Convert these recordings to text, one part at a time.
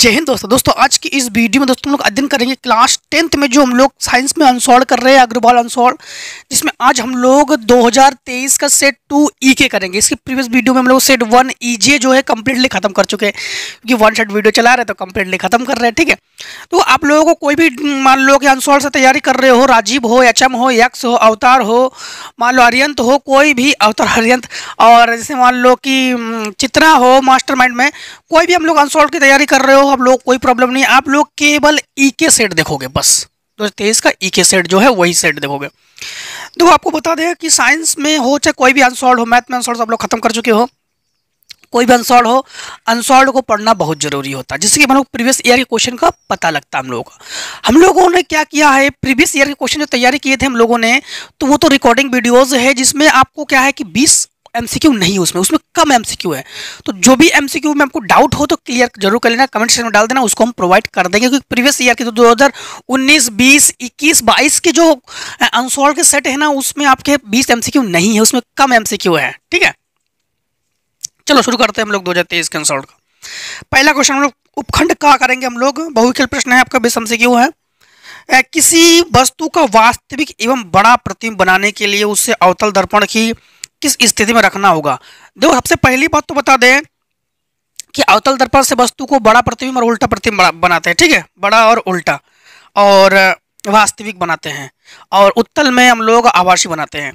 जय हिंद दोस्तों दोस्तों आज की इस वीडियो में दोस्तों हम लोग अध्ययन करेंगे क्लास टेंथ में जो हम लोग साइंस में अनसॉल्व कर रहे हैं अग्रवाल अनसॉल्व जिसमें आज हम लोग 2023 का सेट टू ई के करेंगे इसकी प्रीवियस वीडियो में हम लोग सेट वन ई जे जो है कम्प्लीटली खत्म कर चुके हैं क्योंकि वन सेट वीडियो चला रहे तो कम्प्लीटली खत्म कर रहे हैं ठीक है तो आप लोगों को कोई भी हम्म, मान लो कि अनसॉल्व से तैयारी कर रहे हो राजीव हो एच हो यक्स हो अवतार हो मान लो अरियंत हो कोई भी अवतार हरियंत और जैसे मान लो कि हम्म, चित्रा हो मास्टर में कोई भी हम लोग अनसोल्व की तैयारी कर रहे हो हम लोग कोई प्रॉब्लम नहीं आप लोग केवल ई के सेट देखोगे बस दो तो तेईस का ई के सेट जो है वही सेट देखोगे तो आपको बता दें कि साइंस में हो चाहे कोई भी अनसोल्व हो मैथ में अनसोल्व आप लोग खत्म कर चुके हो कोई भी अनसोल्व हो अनसोल्व को पढ़ना बहुत जरूरी होता है जिससे कि हम लोग प्रीवियस ईयर के क्वेश्चन का पता लगता है हम लोगों का हम लोगों ने क्या किया है प्रीवियस ईयर के क्वेश्चन जो तैयारी किए थे हम लोगों ने तो वो तो रिकॉर्डिंग वीडियोज़ है जिसमें आपको क्या है कि बीस एमसीक्यू नहीं है उसमें उसमें कम एमसीक्यू है तो जो भी एमसीक्यू में आपको डाउट हो तो क्लियर जरूर कर लेना कमेंट सेक्शन में डाल देना उसको हम प्रोवाइड कर देंगे क्योंकि प्रीवियस ईयर के तो दो हज़ार उन्नीस बीस इक्कीस बाईस के जो अनसॉल्व के सेट है ना उसमें आपके बीस एमसीक्यू नहीं है उसमें कम एमसीक्यू है ठीक है चलो शुरू करते हैं हम लोग दो हज़ार तेईस के अनसॉल्व का पहला क्वेश्चन हम लोग उपखंड का करेंगे हम लोग बहुविकल्प प्रश्न है आपका बीस एमसीक्यू है किसी वस्तु का वास्तविक एवं बड़ा प्रतिम बनाने के लिए उससे अवतल दर्पण की किस स्थिति में रखना होगा देखो सबसे पहली बात तो बता दें कि अवतल दर्पण से वस्तु को बड़ा प्रतिबिंब और उल्टा प्रतिबिंब बनाते हैं ठीक है बड़ा और उल्टा और वास्तविक बनाते हैं और उत्तल में हम लोग आवासीय बनाते हैं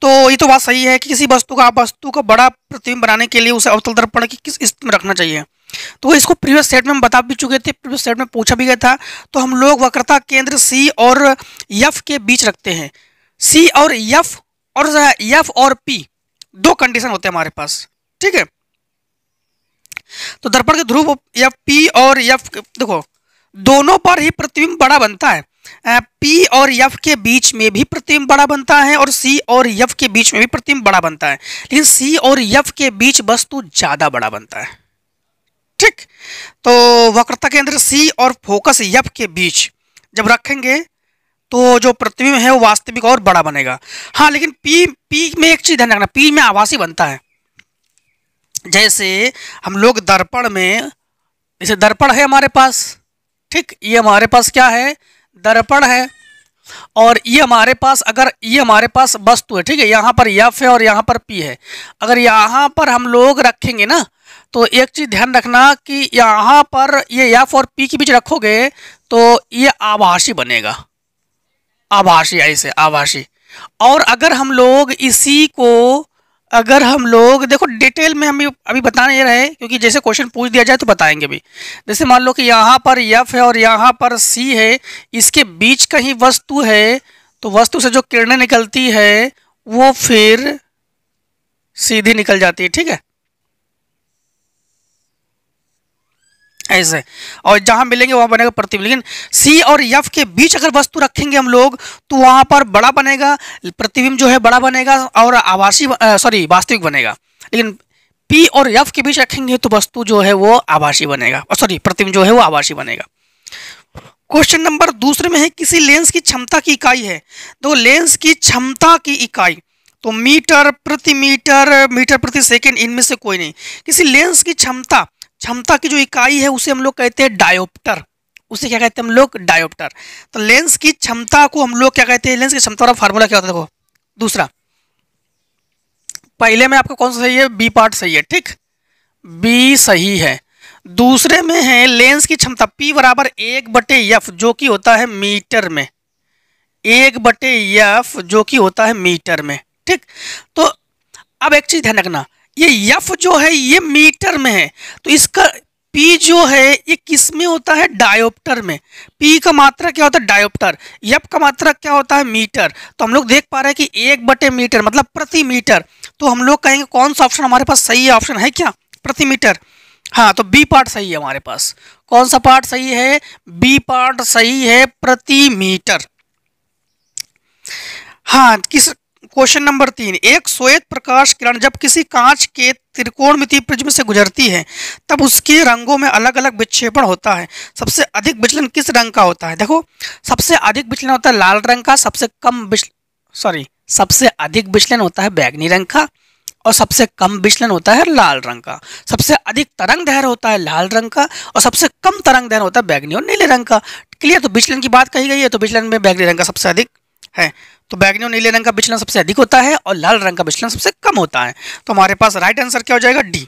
तो ये तो बात सही है कि किसी वस्तु का वस्तु का बड़ा प्रतिबिंब बनाने के लिए उसे अवतल दर्पण की किस स्थिति में रखना चाहिए तो इसको प्रीवियस सेट में हम बता भी चुके थे प्रीवियस सेट में पूछा भी गया था तो हम लोग वक्रता केंद्र सी और यफ के बीच रखते हैं सी और यफ और एफ और पी दो कंडीशन होते हैं हमारे पास ठीक है तो दर्पण के ध्रुव एफ पी और एफ देखो दोनों पर ही प्रतिबिंब बड़ा बनता है पी और यफ के बीच में भी प्रतिबिंब बड़ा बनता है और सी और यफ के बीच में भी प्रतिबिंब बड़ा बनता है लेकिन सी और यफ के बीच वस्तु ज़्यादा बड़ा बनता है ठीक तो वक्रता के अंदर सी और फोकस यफ के बीच जब रखेंगे तो जो प्रतिबिंब है वो वास्तविक और बड़ा बनेगा हाँ लेकिन पी पी में एक चीज़ ध्यान रखना पी में आभासी बनता है जैसे हम लोग दर्पण में जैसे दर्पण है हमारे पास ठीक ये हमारे पास क्या है दर्पण है और ये हमारे पास अगर ये हमारे पास वस्तु है ठीक है यहाँ पर यफ है और यहाँ पर पी है अगर यहाँ पर हम लोग रखेंगे ना तो एक चीज़ ध्यान रखना कि यहाँ पर ये यफ और पी के बीच रखोगे तो ये आभासी बनेगा आभाषी ऐसे आभाषी और अगर हम लोग इसी को अगर हम लोग देखो डिटेल में हम अभी बता नहीं रहे क्योंकि जैसे क्वेश्चन पूछ दिया जाए तो बताएंगे भी जैसे मान लो कि यहाँ पर यफ है और यहाँ पर सी है इसके बीच कहीं वस्तु है तो वस्तु से जो किरणें निकलती है वो फिर सीधी निकल जाती है ठीक है एज और जहाँ मिलेंगे वहाँ बनेगा प्रतिबिंब लेकिन सी और यफ के बीच अगर वस्तु रखेंगे हम लोग तो वहाँ पर बड़ा बनेगा प्रतिबिंब जो है बड़ा बनेगा और आवासीय सॉरी वास्तविक बनेगा लेकिन पी और यफ के बीच रखेंगे तो वस्तु जो है वो आवासीय बनेगा सॉरी प्रतिबिंब जो है वो आवासीय बनेगा क्वेश्चन नंबर दूसरे में है किसी लेंस की क्षमता की इकाई है तो लेंस की क्षमता की इकाई तो मीटर प्रति मीटर मीटर प्रति सेकेंड इनमें से कोई नहीं किसी लेंस की क्षमता क्षमता की जो इकाई है उसे हम लोग कहते हैं डायोप्टर उसे क्या कहते हैं हम लोग डायोप्टर तो लेंस की क्षमता को हम लोग क्या कहते हैं लेंस की क्षमता वाला फार्मूला क्या होता है देखो दूसरा पहले में आपका कौन सा सही है बी पार्ट सही है ठीक बी सही है दूसरे में है लेंस की क्षमता पी बराबर एक बटे यफ जो कि होता है मीटर में एक बटे यफ जो कि होता है मीटर में ठीक तो अब एक चीज़ ध्यान रखना ये यफ जो है ये मीटर में है तो इसका पी जो है ये किस में होता है डायोप्टर में पी का मात्रा क्या होता है डायोप्टर यफ का मात्रा क्या होता है मीटर तो हम लोग देख पा रहे हैं कि एक बटे मीटर मतलब प्रति मीटर तो हम लोग कहेंगे कौन सा ऑप्शन हमारे पास सही ऑप्शन है क्या प्रति मीटर हाँ तो बी पार्ट सही है हमारे पास कौन सा पार्ट सही है बी पार्ट सही है प्रति मीटर हाँ किस क्वेश्चन नंबर तीन एक श्वेत प्रकाश किरण जब किसी कांच के त्रिकोण प्रिज्म से गुजरती है तब उसके रंगों में अलग अलग विक्षेपण होता है सबसे अधिक विचलन किस रंग का होता है देखो सबसे अधिक विचलन होता है लाल रंग का सबसे कम सॉरी सबसे अधिक विचलन होता है बैगनी रंग का और सबसे कम विचलन होता है लाल रंग का सबसे अधिक तरंग दहर होता है लाल रंग का और सबसे कम तरंग दहर होता है बैगनी और नीले रंग का क्लियर तो विचलन की बात कही गई है तो विचलन में बैगनी रंग का सबसे अधिक है तो बैगनी और नीले रंग का विचलन सबसे अधिक होता है और लाल रंग का विचलन सबसे कम होता है तो हमारे पास राइट आंसर क्या हो जाएगा डी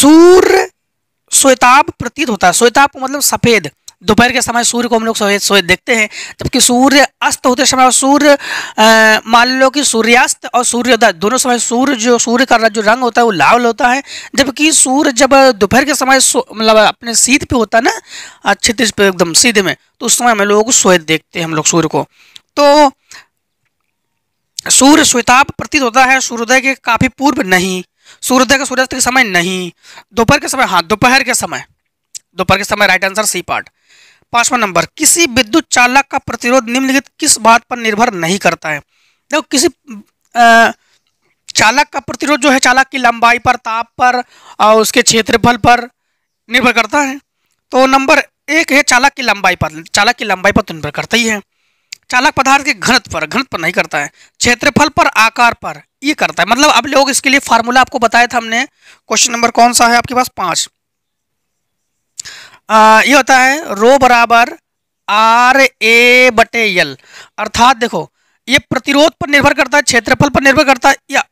सूर्य श्वेताब प्रतीत होता है श्वेताब को मतलब सफेद दोपहर के समय सूर्य को हम लोग सफेद सफेद देखते हैं जबकि सूर्य अस्त होते समय सूर्य मान लो कि सूर्यास्त और सूर्योदय दोनों समय सूर्य जो सूर्य का जो रंग होता है वो लाल होता है जबकि सूर्य जब दोपहर के समय मतलब अपने सीध पे होता है ना क्षितिज पे एकदम सीधे में तो उस समय हम लोग सफेद देखते हैं हम लोग सूर्य को तो सूर्य श्वेताप प्रतीत होता है सूर्योदय के काफ़ी पूर्व नहीं सूर्योदय का सूर्यास्त के समय नहीं दोपहर के समय हाँ दोपहर के समय दोपहर के समय राइट आंसर सी पार्ट पांचवा नंबर किसी विद्युत चालक का प्रतिरोध निम्नलिखित किस बात पर निर्भर नहीं करता है देखो किसी चालक का प्रतिरोध जो है चालक की लंबाई पर ताप पर और उसके क्षेत्रफल पर निर्भर करता है तो नंबर एक है चालक की लंबाई पर चालक की लंबाई पर तो निर्भर करता ही है चालक पदार्थ के घनत्व पर घनत्व पर नहीं करता है क्षेत्रफल पर आकार पर ये करता है मतलब अब लोग इसके लिए फार्मूला आपको बताया था हमने क्वेश्चन नंबर कौन सा है आपके पास पाँच ये होता है रो बराबर आर ए बटे यल अर्थात देखो ये प्रतिरोध पर निर्भर करता है क्षेत्रफल पर निर्भर करता है या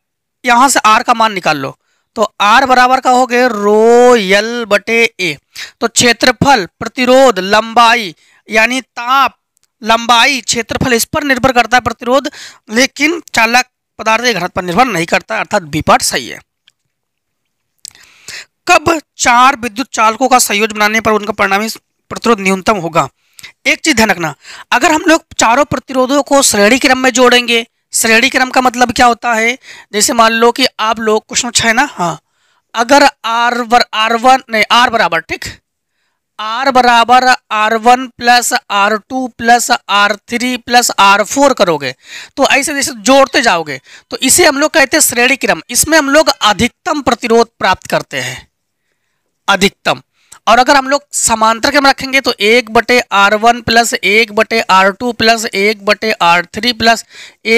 यहाँ से आर का मान निकाल लो तो आर बराबर का हो गया रो यल बटे ए तो क्षेत्रफल प्रतिरोध लंबाई यानी ताप लंबाई क्षेत्रफल इस पर निर्भर करता है प्रतिरोध लेकिन चालक पदार्थ घनत्व पर निर्भर नहीं करता अर्थात बी पार्ट सही है कब चार विद्युत चालकों का संयोज बनाने पर उनका परिणामी प्रतिरोध न्यूनतम होगा एक चीज ध्यान रखना अगर हम लोग चारों प्रतिरोधों को श्रेणी क्रम में जोड़ेंगे श्रेणी क्रम का मतलब क्या होता है जैसे मान लो कि आप लोग क्वेश्चन अच्छा है ना हाँ अगर आर वर आर वन नहीं आर बराबर ठीक आर बराबर R one plus R two plus R three plus R four करोगे तो ऐसे जैसे जोड़ते जाओगे तो इसे हम लोग कहते हैं श्रेणी क्रम इसमें हम लोग अधिकतम प्रतिरोध प्राप्त करते हैं अधिकतम और अगर हम लोग समांतर क्रम रखेंगे तो एक बटे आर वन प्लस एक बटे आर टू प्लस एक बटे आर थ्री प्लस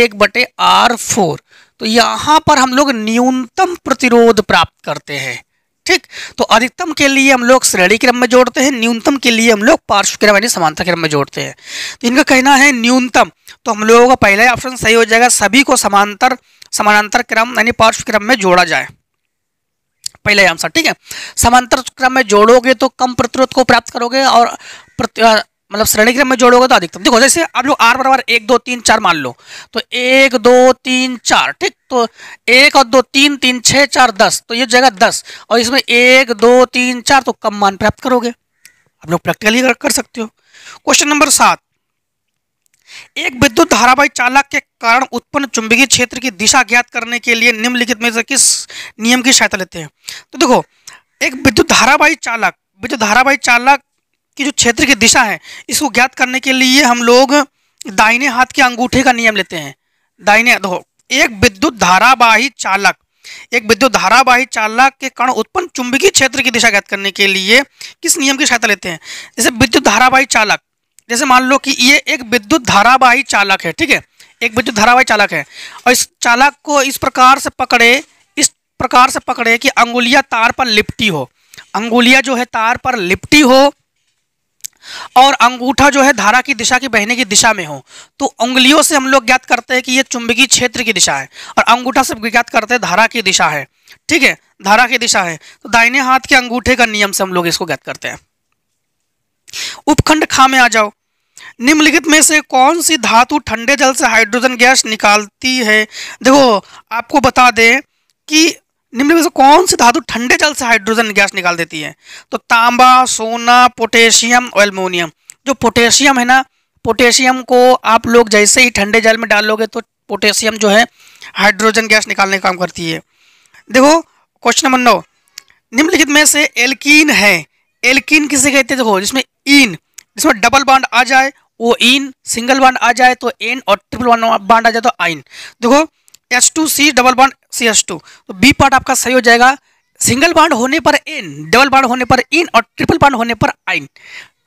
एक बटे आर फोर तो यहाँ पर हम लोग न्यूनतम प्रतिरोध प्राप्त करते हैं ठीक तो अधिकतम के लिए हम लोग श्रेणी क्रम में जोड़ते हैं न्यूनतम के लिए हम लोग पार्श्व क्रम यानी समांतर क्रम में जोड़ते हैं तो इनका कहना है न्यूनतम तो हम लोगों का पहला ऑप्शन सही हो जाएगा सभी को समांतर समानांतर क्रम यानी पार्श्व क्रम में जोड़ा जाए पहला आंसर ठीक है समांतर क्रम में जोड़ोगे तो कम प्रतिरोध को प्राप्त करोगे और मतलब श्रेणी क्रम में जोड़ोगे तो अधिकतम देखो जैसे आप लोग आर बराबर एक दो तीन चार मान लो तो एक दो तीन चार ठीक तो एक और दो तीन तीन छः चार दस तो ये जगह दस और इसमें एक दो तीन चार तो कम मान प्राप्त करोगे आप लोग प्रैक्टिकली कर सकते हो क्वेश्चन नंबर सात एक विद्युत धारावाही चालक के कारण उत्पन्न चुंबकीय क्षेत्र की दिशा ज्ञात करने के लिए निम्नलिखित में से किस नियम की सहायता लेते हैं तो देखो एक विद्युत धारावाही चालक विद्युत धारावाही चालक की जो क्षेत्र की दिशा है इसको ज्ञात करने के लिए हम लोग दाहिने हाथ के अंगूठे का नियम लेते हैं दाहिने देखो एक विद्युत धारावाही चालक एक विद्युत धारावाही चालक के कारण उत्पन्न चुंबकीय क्षेत्र की दिशा ज्ञात करने के लिए किस नियम की सहायता लेते हैं जैसे विद्युत धारावाही चालक जैसे मान लो कि ये एक विद्युत धारावाही चालक है ठीक है एक विद्युत धारावाही चालक है और इस चालक को इस प्रकार से पकड़े इस प्रकार से पकड़े कि अंगुलिया तार पर लिपटी हो अंगुलिया जो है तार पर लिपटी हो और अंगूठा जो है धारा की दिशा की बहने की दिशा में हो तो उंगलियों से हम लोग ज्ञात करते हैं कि ये चुंबकीय क्षेत्र की दिशा है और अंगूठा से ज्ञात करते हैं धारा की दिशा है ठीक है धारा की दिशा है तो दाहिने हाथ के अंगूठे का नियम से हम लोग इसको ज्ञात करते हैं उपखंड खा में आ जाओ निम्नलिखित में से कौन सी धातु ठंडे जल से हाइड्रोजन गैस निकालती है देखो आपको बता दें कि निम्नलिखित में से कौन सी धातु ठंडे जल से हाइड्रोजन गैस निकाल देती है तो तांबा सोना पोटेशियम और एल्मोनियम जो पोटेशियम है ना पोटेशियम को आप लोग जैसे ही ठंडे जल में डालोगे तो पोटेशियम जो है हाइड्रोजन गैस निकालने का काम करती है देखो क्वेश्चन नंबर नौ निम्नलिखित में से एल्कीन है एल्कीन किसे कहते हैं देखो जिसमें इन जिसमें डबल बाड आ जाए वो इन सिंगल बाड आ जाए तो एन और ट्रिपल बाड आ जाए तो आइन देखो S two C double bond C S two तो बी पार्ट आपका सही हो जाएगा सिंगल बाड होने पर एन डबल बाड होने पर इन और ट्रिपल बाड होने पर आइन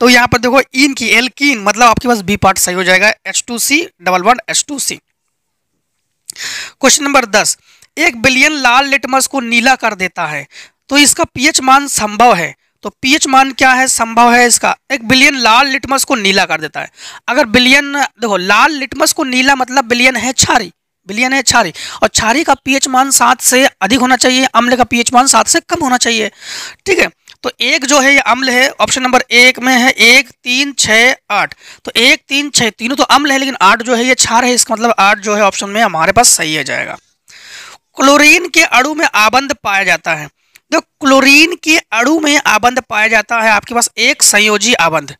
तो यहाँ पर देखो इन की एल की इन मतलब आपके पास बी पार्ट सही हो जाएगा H two C double bond H two C question नंबर दस एक बिलियन लाल लिटमस को नीला कर देता है तो इसका पीएच मान संभव है तो पीएच मान क्या है संभव है इसका एक बिलियन लाल लिटमस को नीला कर देता है अगर बिलियन देखो लाल लिटमस को नीला मतलब बिलियन है छारी बिलियन है छारी और छारी का पीएच मान सात से अधिक होना चाहिए अम्ल का पीएच मान सात से कम होना चाहिए ठीक है तो एक जो है ये अम्ल है ऑप्शन नंबर एक में है एक तीन छ आठ तो एक तीन छ तीनों तो अम्ल है लेकिन आठ जो है ये छार है इसका मतलब आठ जो है ऑप्शन में हमारे पास सही है जाएगा क्लोरीन के अड़ू में आबंध पाया जाता है तो क्लोरीन के अणु में आबंध पाया जाता है आपके पास एक संयोजी आबंध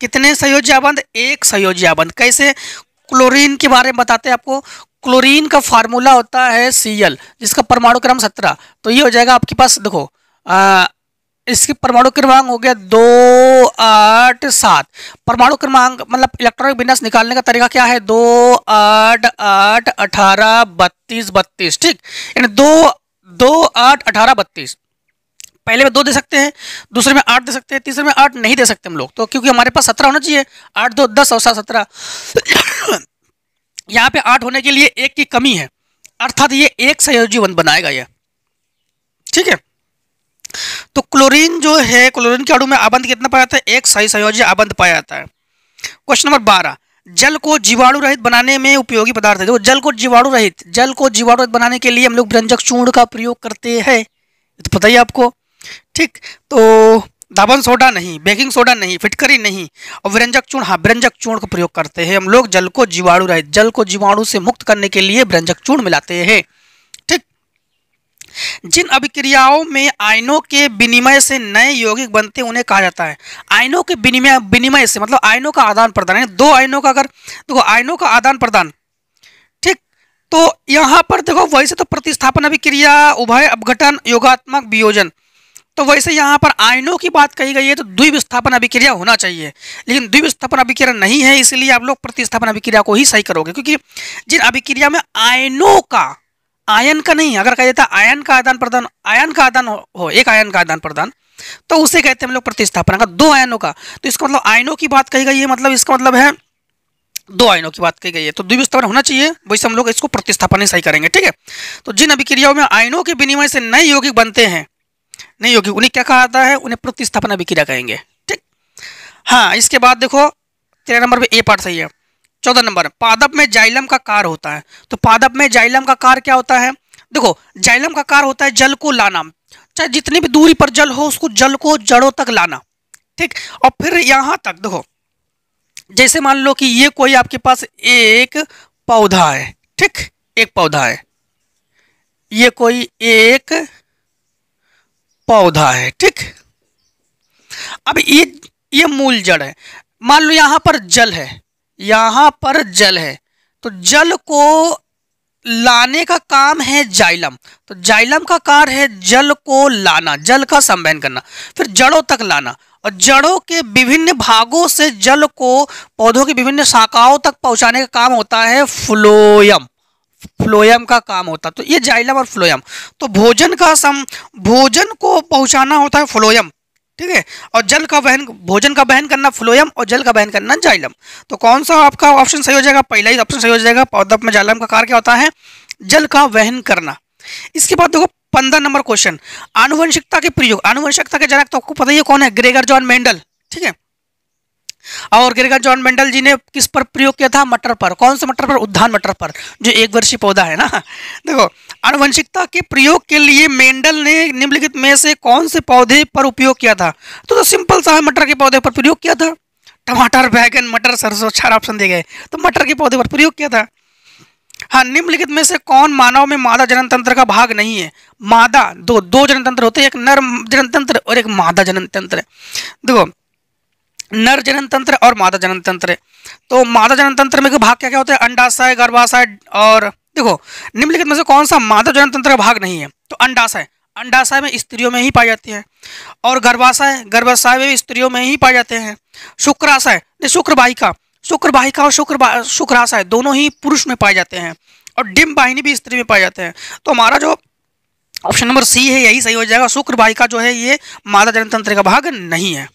कितने संयोजी आबंध एक संयोजी आबंध कैसे क्लोरीन के बारे में बताते हैं आपको क्लोरीन का फार्मूला होता है सीएल जिसका परमाणु क्रम सत्रह तो ये हो जाएगा आपके पास देखो इसकी परमाणु क्रमांक हो गया दो आठ सात परमाणु क्रमांक मतलब इलेक्ट्रॉनिक विन्यास निकालने का तरीका क्या है दो आठ आठ अठारह बत्तीस बत्तीस ठीक यानी दो दो आठ अठारह बत्तीस पहले में दो दे सकते हैं दूसरे में आठ दे सकते हैं तीसरे में आठ नहीं दे सकते हम लोग तो क्योंकि हमारे पास सत्रह होना चाहिए आठ दो दस और सात सत्रह यहाँ पे आठ होने के लिए एक की कमी है अर्थात ये एक संयोजी वन बनाएगा ये ठीक है तो क्लोरीन जो है क्लोरीन के अड़ू में आबंध कितना पाया जाता है एक सही संयोजी आबंध पाया जाता है क्वेश्चन नंबर बारह जल को जीवाणु रहित बनाने में उपयोगी पदार्थ है जल को जीवाणु रहित जल को जीवाणु रहित बनाने के लिए हम लोग व्यंजक चूर्ण का प्रयोग करते हैं तो पता ही आपको ठीक तो दाबन सोडा नहीं बेकिंग सोडा नहीं फिटकरी नहीं और व्यंजक चूर्ण हाँ व्यंजक चूर्ण का प्रयोग करते हैं हम लोग जल को जीवाणु रहित जल को जीवाणु से मुक्त करने के लिए व्यंजक चूर्ण मिलाते हैं जिन अभिक्रियाओं में आयनों के विनिमय से नए यौगिक बनते उन्हें कहा जाता है आयनों के विनिमय विनिमय से मतलब आयनों का आदान प्रदान है दो आयनों का अगर देखो आयनों का आदान प्रदान ठीक तो यहाँ पर देखो वैसे तो प्रतिस्थापन अभिक्रिया उभय अपघटन योगात्मक वियोजन तो वैसे यहाँ पर आयनों की बात कही गई है तो द्विविस्थापन अभिक्रिया होना चाहिए लेकिन द्विविस्थापन अभिक्रिया नहीं है इसलिए आप लोग प्रतिस्थापन अभिक्रिया को ही सही करोगे क्योंकि जिन अभिक्रिया में आयनों का आयन का नहीं अगर कहा जाता आयन का आदान प्रदान आयन का आदान हो, एक आयन का आदान प्रदान तो उसे कहते हैं हम लोग प्रतिस्थापन का दो आयनों का तो इसका मतलब आयनों की बात कही गई है मतलब इसका मतलब है दो आयनों की बात कही गई है तो द्विविस्थापन होना चाहिए वैसे हम लोग इसको प्रतिस्थापन ही सही करेंगे ठीक है तो जिन अभिक्रियाओं में आयनों के विनिमय से नए यौगिक बनते हैं नए यौगिक उन्हें क्या कहा जाता है उन्हें प्रतिस्थापन अभिक्रिया कहेंगे ठीक हाँ इसके बाद देखो तेरह नंबर पर ए पार्ट सही है चौदह नंबर पादप में जाइलम का कार होता है तो पादप में जाइलम का कार क्या होता है देखो जाइलम का कार होता है जल को लाना चाहे जितनी भी दूरी पर जल हो उसको जल को जड़ों तक लाना ठीक और फिर यहां तक देखो जैसे मान लो कि ये कोई आपके पास एक पौधा है ठीक एक पौधा है ये कोई एक पौधा है ठीक अब ये ये मूल जड़ है मान लो यहां पर जल है यहाँ पर जल है तो जल को लाने का काम है जाइलम तो जाइलम का कार्य है जल को लाना जल का संवहन करना फिर जड़ों तक लाना और जड़ों के विभिन्न भागों से जल को पौधों की विभिन्न शाखाओं तक पहुंचाने का काम होता है फ्लोयम फ्लोयम का काम होता है तो ये जाइलम और फ्लोयम तो भोजन का सम भोजन को पहुंचाना होता है फ्लोयम ठीक है और जल का वहन भोजन का वहन करना फ्लोयम और जल का वहन करना जाइलम तो कौन सा आपका ऑप्शन सही हो जाएगा पहला ही ऑप्शन सही हो जाएगा पौधप में जाइलम का कार्य क्या होता है जल का वहन करना इसके बाद देखो पंद्रह नंबर क्वेश्चन आनुवंशिकता के प्रयोग आनुवंशिकता के जनक तो आपको पता ही कौन है ग्रेगर जॉन मेंडल ठीक है और गिरिराज जॉन मेंडल जी ने किस पर प्रयोग किया था मटर पर कौन से मटर पर उद्यान मटर पर जो एक वर्षीय पौधा है ना देखो अनुवंशिकता के प्रयोग के लिए मेंडल ने निम्नलिखित में से कौन से पौधे पर उपयोग किया था तो, तो सिंपल सा है मटर के पौधे पर प्रयोग किया था टमाटर बैगन मटर सरसों चार ऑप्शन दिए गए तो मटर के पौधे पर प्रयोग किया था हाँ निम्नलिखित में से कौन मानव में मादा जनन तंत्र का भाग नहीं है मादा दो दो जनतंत्र होते हैं एक नर जनतंत्र और एक मादा जनतंत्र देखो नर जनन तंत्र और मादा जनन तंत्र तो मादा जनन तंत्र में भाग क्या क्या होता है अंडाशय गर्भाशय और देखो निम्नलिखित में से कौन सा मादा जनन तंत्र का भाग नहीं है तो अंडाशय अंडाशय में स्त्रियों में ही पाई जाती है और गर्भाशय गर्भाशय में स्त्रियों में ही पाए जाते हैं शुक्राशय शुक्रवाहिका शुक्रवाहिका और शुक्र शुक्राशय दोनों ही पुरुष में पाए जाते हैं और डिम वाहिनी भी स्त्री में पाए जाते हैं तो हमारा जो ऑप्शन नंबर सी है यही सही हो जाएगा शुक्र बाहिका जो है ये मादा जनतंत्र का भाग नहीं है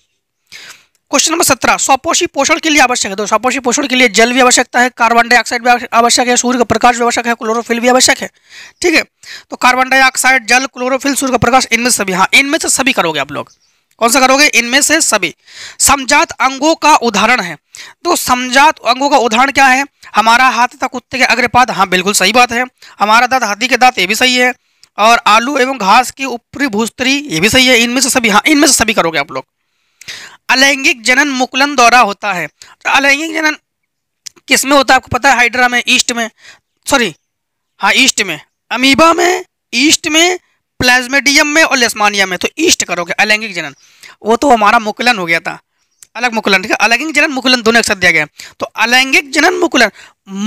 क्वेश्चन नंबर सत्रह स्वपोषी पोषण के लिए आवश्यक है तो स्वपोषी पोषण के लिए जल भी आवश्यकता है कार्बन डाइऑक्साइड भी आवश्यक है सूर्य का प्रकाश भी आवश्यक है क्लोरोफिल भी आवश्यक है ठीक है तो कार्बन डाइऑक्साइड जल क्लोरोफिल सूर्य का प्रकाश इनमें सभी हाँ इनमें से सभी करोगे आप लोग कौन सा करोगे इनमें से सभी समझात अंगों का उदाहरण है तो समझात अंगों का उदाहरण क्या है हमारा हाथ था कुत्ते के अग्रपात हाँ बिल्कुल सही बात है हमारा दाँत हाथी के दाँत ये भी सही है और आलू एवं घास की ऊपरी भूस्तरी ये भी सही है इनमें से सभी हाँ इनमें से सभी करोगे आप लोग अलैंगिक जनन मुकुलन दौरा होता है तो अलैंगिक जनन किस में होता है आपको पता है हाइड्रा में ईस्ट में सॉरी हाँ ईस्ट में अमीबा में ईस्ट में प्लाज्मेडियम में और लेस्मानिया में तो ईस्ट करोगे अलैंगिक जनन वो तो हमारा मुकुलन हो गया था अलग मुकुलन ठीक है अलैंगिक जनन मुकुलन दोनों एक साथ दिया गया तो अलैंगिक जनन मुकुलन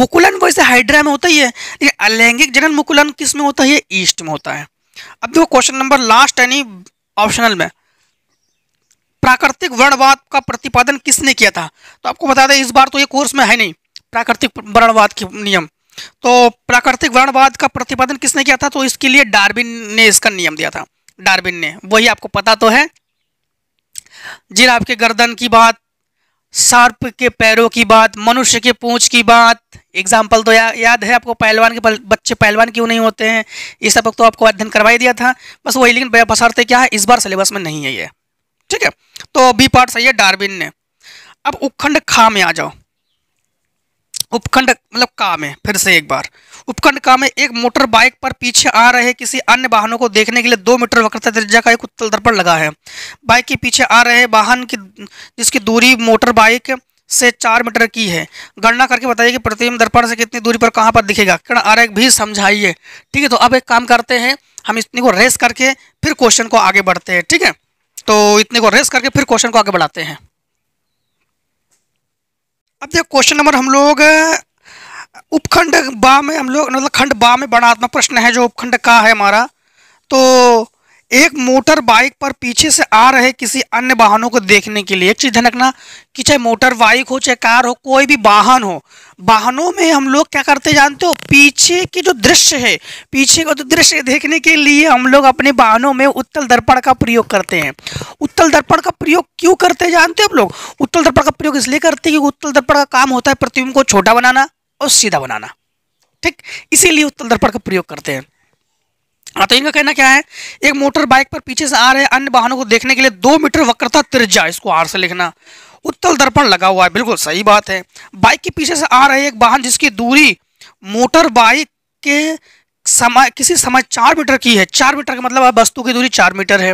मुकुलन वैसे हाइड्रा में होता ही है लेकिन अलैंगिक जनन मुकुलन किस में होता है ईस्ट में होता है अब देखो क्वेश्चन नंबर लास्ट यानी ऑप्शनल में प्राकृतिक वर्णवाद का प्रतिपादन किसने किया था तो आपको बता दें इस बार तो ये कोर्स में है नहीं प्राकृतिक वर्णवाद के नियम तो प्राकृतिक वर्णवाद का प्रतिपादन किसने किया था तो इसके लिए डार्विन ने इसका नियम दिया था डार्विन ने वही आपको पता तो है जिराफ आपके गर्दन की बात सर्प के पैरों की बात मनुष्य के पूंछ की बात एग्जाम्पल तो या, याद है आपको पहलवान के बच्चे पहलवान क्यों नहीं होते हैं इस सब तो आपको अध्ययन करवाई दिया था बस वही लेकिन बसारते क्या है इस बार सिलेबस में नहीं है ये ठीक है तो बी पार्ट सही है डार्विन ने अब उपखंड खा में आ जाओ उपखंड मतलब का में फिर से एक बार उपखंड का में एक मोटर बाइक पर पीछे आ रहे किसी अन्य वाहनों को देखने के लिए दो मीटर वक्रता त्रिज्या का एक उत्तल दर्पण लगा है बाइक के पीछे आ रहे वाहन की जिसकी दूरी मोटर बाइक से चार मीटर की है गणना करके बताइए कि प्रतिबिंब दर्पण से कितनी दूरी पर कहाँ पर दिखेगा किरण आरेख भी समझाइए ठीक है तो अब एक काम करते हैं हम इतने को रेस करके फिर क्वेश्चन को आगे बढ़ते हैं ठीक है तो इतने को रेस करके फिर क्वेश्चन को आगे बढ़ाते हैं अब देखो क्वेश्चन नंबर हम लोग उपखंड बा में हम लोग मतलब खंड बा में वर्णात्मक प्रश्न है जो उपखंड का है हमारा तो एक मोटर बाइक पर पीछे से आ रहे किसी अन्य वाहनों को देखने के लिए एक चीज धनकना कि चाहे मोटर बाइक हो चाहे कार हो कोई भी वाहन हो वाहनों में हम लोग क्या करते जानते हो पीछे की जो दृश्य है पीछे का जो दृश्य देखने के लिए हम लोग अपने वाहनों में उत्तल दर्पण का प्रयोग करते हैं उत्तल दर्पण का प्रयोग क्यों करते जानते हो आप लोग उत्तल दर्पण का प्रयोग इसलिए करते हैं कि उत्तल दर्पण का काम होता है प्रतिबिंब को छोटा बनाना और सीधा बनाना ठीक इसीलिए उत्तल दर्पण का प्रयोग करते हैं हाँ, तो इनका कहना क्या है एक मोटर बाइक पर पीछे से आ रहे अन्य वाहनों को देखने के लिए दो मीटर वक्रता त्रिज्या इसको आर से लिखना उत्तल दर्पण लगा हुआ है बिल्कुल सही बात है बाइक के पीछे से आ रहे एक वाहन जिसकी दूरी मोटर बाइक के समय किसी समय चार मीटर की है चार मीटर का मतलब वस्तु की दूरी चार मीटर है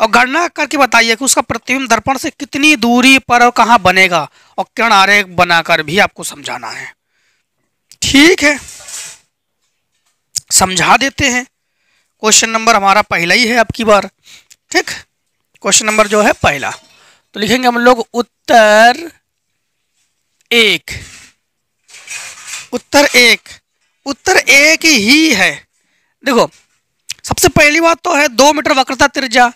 और गणना करके बताइए कि उसका प्रतिबिंब दर्पण से कितनी दूरी पर और कहाँ बनेगा और किरण आरेख बनाकर भी आपको समझाना है ठीक है समझा देते हैं क्वेश्चन नंबर हमारा पहला ही है अब की बार ठीक क्वेश्चन नंबर जो है पहला तो लिखेंगे हम लोग उत्तर एक उत्तर एक उत्तर एक ही है देखो सबसे पहली बात तो है दो मीटर वक्रता त्रिज्या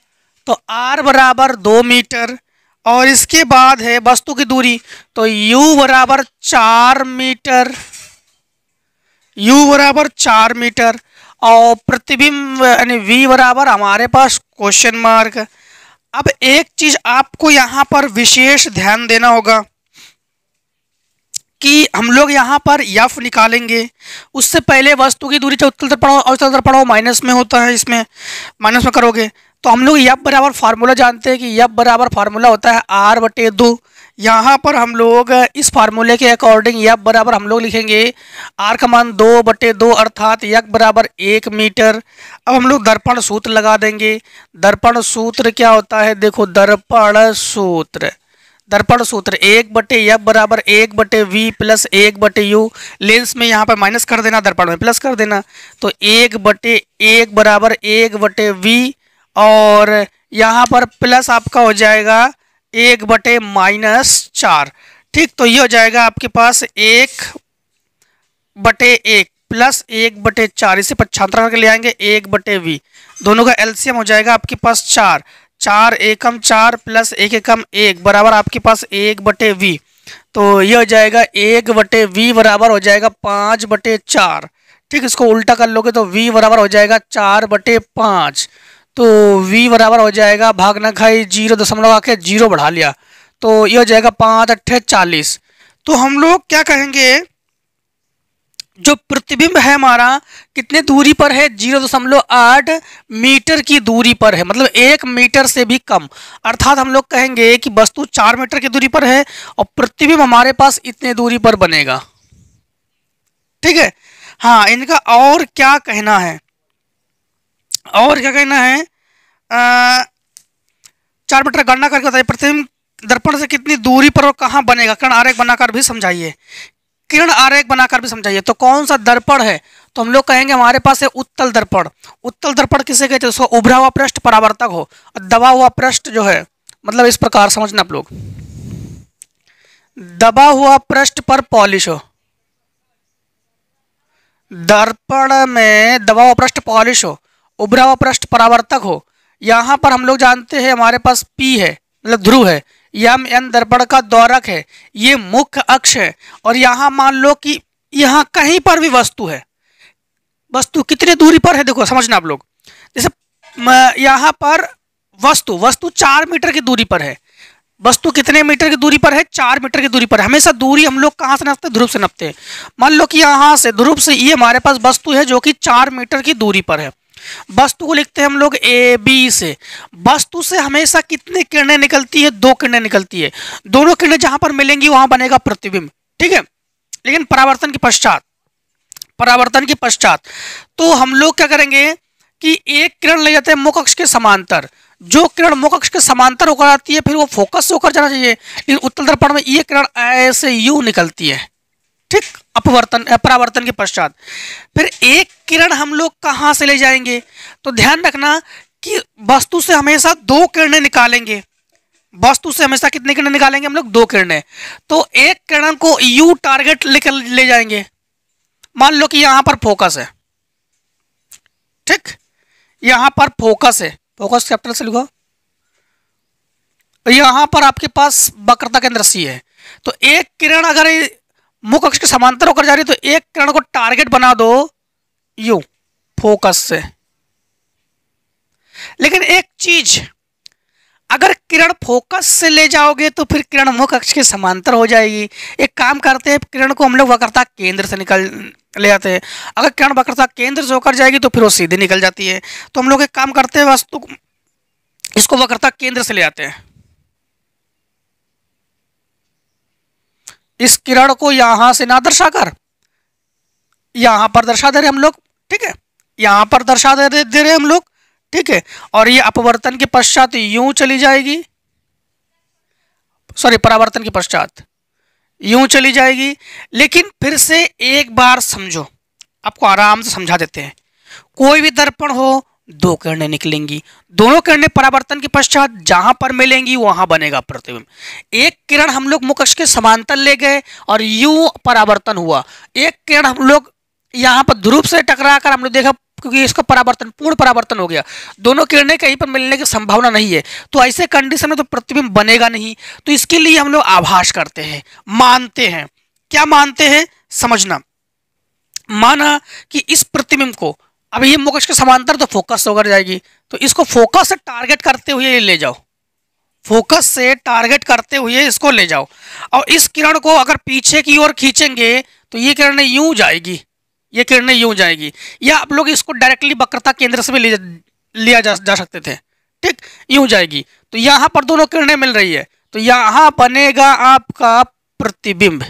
तो आर बराबर दो मीटर और इसके बाद है वस्तु की दूरी तो u बराबर चार मीटर u बराबर चार मीटर और प्रतिबिंब यानी वी बराबर हमारे पास क्वेश्चन मार्क अब एक चीज आपको यहाँ पर विशेष ध्यान देना होगा कि हम लोग यहाँ पर यफ निकालेंगे उससे पहले वस्तु की दूरी चौथल तरफ पढ़ाओ और तरफ पढ़ाओ माइनस में होता है इसमें माइनस में करोगे तो हम लोग यफ बराबर फार्मूला जानते हैं कि यफ बराबर फार्मूला होता है आर बटे दो यहाँ पर हम लोग इस फार्मूले के अकॉर्डिंग यक बराबर हम लोग लिखेंगे आर का मान दो बटे दो अर्थात यक बराबर एक मीटर अब हम लोग दर्पण सूत्र लगा देंगे दर्पण सूत्र क्या होता है देखो दर्पण सूत्र दर्पण सूत्र एक बटे यक बराबर एक बटे वी प्लस एक बटे यू लेंस में यहाँ पर माइनस कर देना दर्पण में प्लस कर देना तो एक बटे एक बराबर एक बटे वी और यहाँ पर प्लस आपका हो जाएगा एक बटे माइनस चार ठीक तो ये हो जाएगा आपके पास एक बटे एक प्लस एक बटे चार इसे पच्छात्तर करके ले आएंगे एक बटे वी दोनों का एलसीएम हो जाएगा आपके पास चार चार एकम चार प्लस एक एकम एक बराबर आपके पास एक बटे वी तो ये हो जाएगा एक बटे वी बराबर हो जाएगा पाँच बटे चार ठीक इसको उल्टा कर लोगे तो वी बराबर हो जाएगा चार बटे पाँच तो v बराबर हो जाएगा भाग न खाई जीरो दशमलव आके जीरो बढ़ा लिया तो ये हो जाएगा पाँच अट्ठे चालीस तो हम लोग क्या कहेंगे जो प्रतिबिंब है हमारा कितने दूरी पर है जीरो दशमलव आठ मीटर की दूरी पर है मतलब एक मीटर से भी कम अर्थात हम लोग कहेंगे कि वस्तु चार मीटर की दूरी पर है और प्रतिबिंब हमारे पास इतने दूरी पर बनेगा ठीक है हाँ इनका और क्या कहना है और क्या कहना है आ, चार मीटर गणना करके बताइए प्रतिबिंब दर्पण से कितनी दूरी पर और कहाँ बनेगा किरण आरेख बनाकर भी समझाइए किरण आरेख बनाकर भी समझाइए तो कौन सा दर्पण है तो हम लोग कहेंगे हमारे पास है उत्तल दर्पण उत्तल दर्पण किसे कहते हैं उसको उभरा हुआ पृष्ठ परावर्तक हो और दबा हुआ पृष्ठ जो है मतलब इस प्रकार समझना आप लोग दबा हुआ पृष्ठ पर पॉलिश हो दर्पण में दबा हुआ पृष्ठ पॉलिश हो उभरा हुआ पृष्ठ परावर्तक हो यहाँ पर हम लोग जानते हैं हमारे पास पी है मतलब ध्रुव है यम एन दर्पण का दौरक है ये मुख्य अक्ष है और यहाँ मान लो कि यहाँ कहीं पर भी वस्तु है वस्तु कितने दूरी पर है देखो समझना आप लोग जैसे यहाँ पर वस्तु वस्तु चार मीटर की दूरी पर है वस्तु कितने मीटर की दूरी पर है चार मीटर की दूरी पर हमेशा दूरी हम लोग कहाँ से नपते हैं ध्रुव से नपते हैं मान लो कि यहाँ से ध्रुव से ये हमारे पास वस्तु है जो कि चार मीटर की दूरी पर है वस्तु को लिखते हैं हम लोग ए बी से वस्तु से हमेशा कितने किरणें निकलती है दो किरणें निकलती है दोनों किरणें जहां पर मिलेंगी वहां बनेगा प्रतिबिंब ठीक है लेकिन परावर्तन के पश्चात परावर्तन के पश्चात तो हम लोग क्या करेंगे कि एक किरण ले जाते हैं मुकक्ष के समांतर जो किरण मुकक्ष के समांतर होकर आती है फिर वो फोकस होकर जाना चाहिए लेकिन दर्पण में ये किरण ऐसे यू निकलती है ठीक अपवर्तन अपरावर्तन के पश्चात फिर एक किरण हम लोग कहाँ से ले जाएंगे तो ध्यान रखना कि वस्तु से हमेशा दो किरणें निकालेंगे वस्तु से हमेशा कितने किरणें निकालेंगे हम लोग दो किरणें तो एक किरण को यू टारगेट लेकर ले जाएंगे मान लो कि यहां पर फोकस है ठीक यहां पर फोकस है फोकस कैप्टन से लिखो यहां पर आपके पास वक्रता केंद्र सी है तो एक किरण अगर मुख अक्ष के समांतर होकर जा रही है तो एक किरण को टारगेट बना दो यू फोकस से लेकिन एक चीज अगर किरण फोकस से ले जाओगे तो फिर किरण मुख अक्ष के समांतर हो जाएगी एक काम करते हैं किरण को हम लोग वक्रता केंद्र से निकल ले आते हैं अगर किरण वक्रता केंद्र से होकर जाएगी तो फिर वो सीधे निकल जाती है तो हम लोग एक काम करते हैं वस्तु इसको वक्रता केंद्र से ले आते हैं इस किरण को यहां से ना दर्शा कर यहां पर दर्शा दे रहे हम लोग ठीक है यहां पर दर्शा दे रहे दे रहे हम लोग ठीक है और ये अपवर्तन के पश्चात यूं चली जाएगी सॉरी परावर्तन के पश्चात यूं चली जाएगी लेकिन फिर से एक बार समझो आपको आराम से समझा देते हैं कोई भी दर्पण हो दो किरणें निकलेंगी दोनों किरणें परावर्तन के पश्चात जहां पर मिलेंगी वहां बनेगा प्रतिबिंब एक किरण हम लोग मुकक्ष के समांतर ले गए और यू परावर्तन हुआ एक किरण हम लोग यहां पर ध्रुव से टकरा कर हम लोग देखा क्योंकि इसका परावर्तन पूर्ण परावर्तन हो गया दोनों किरणें कहीं पर मिलने की संभावना नहीं है तो ऐसे कंडीशन में तो प्रतिबिंब बनेगा नहीं तो इसके लिए हम लोग आभास करते हैं मानते हैं क्या मानते हैं समझना माना कि इस प्रतिबिंब को अब ये मुकेश के समांतर तो फोकस तो होकर जाएगी तो इसको फोकस से टारगेट करते हुए ले जाओ फोकस से टारगेट करते हुए इसको ले जाओ और इस किरण को अगर पीछे की ओर खींचेंगे तो ये किरण यूं जाएगी ये किरणें यूं जाएगी या आप लोग इसको डायरेक्टली वक्रता केंद्र से भी ले लिया जा, जा सकते थे ठीक यूं जाएगी तो यहाँ पर दोनों किरणें मिल रही है तो यहाँ बनेगा आपका प्रतिबिंब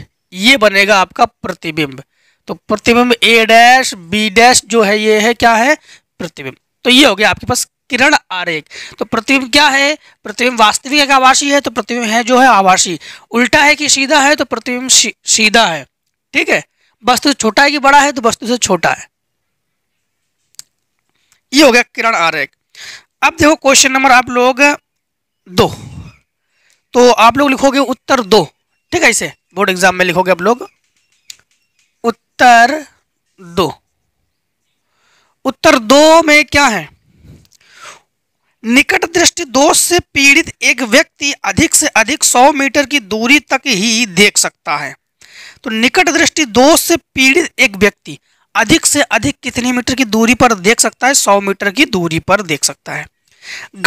ये बनेगा आपका प्रतिबिंब तो प्रतिबिंब ए डैश बी डैश जो है ये है क्या है प्रतिबिंब तो ये हो गया आपके पास किरण आरेख तो प्रतिबिंब क्या है प्रतिबिंब वास्तविक है आवासीय है तो प्रतिबिंब है जो है आवासीय उल्टा है कि सीधा है तो प्रतिबिंब सीधा है ठीक है वस्तु छोटा है कि बड़ा है तो वस्तु से छोटा है ये हो गया किरण आरेख अब देखो क्वेश्चन नंबर आप लोग दो तो आप लोग लिखोगे उत्तर दो ठीक है इसे बोर्ड एग्जाम में लिखोगे आप लोग उत्तर दो उत्तर दो में क्या है निकट दृष्टि दोष से पीड़ित एक व्यक्ति अधिक से अधिक 100 मीटर की दूरी तक ही देख सकता है तो निकट दृष्टि दोष से पीड़ित एक व्यक्ति अधिक से अधिक कितने मीटर की दूरी पर देख सकता है 100 मीटर की दूरी पर देख सकता है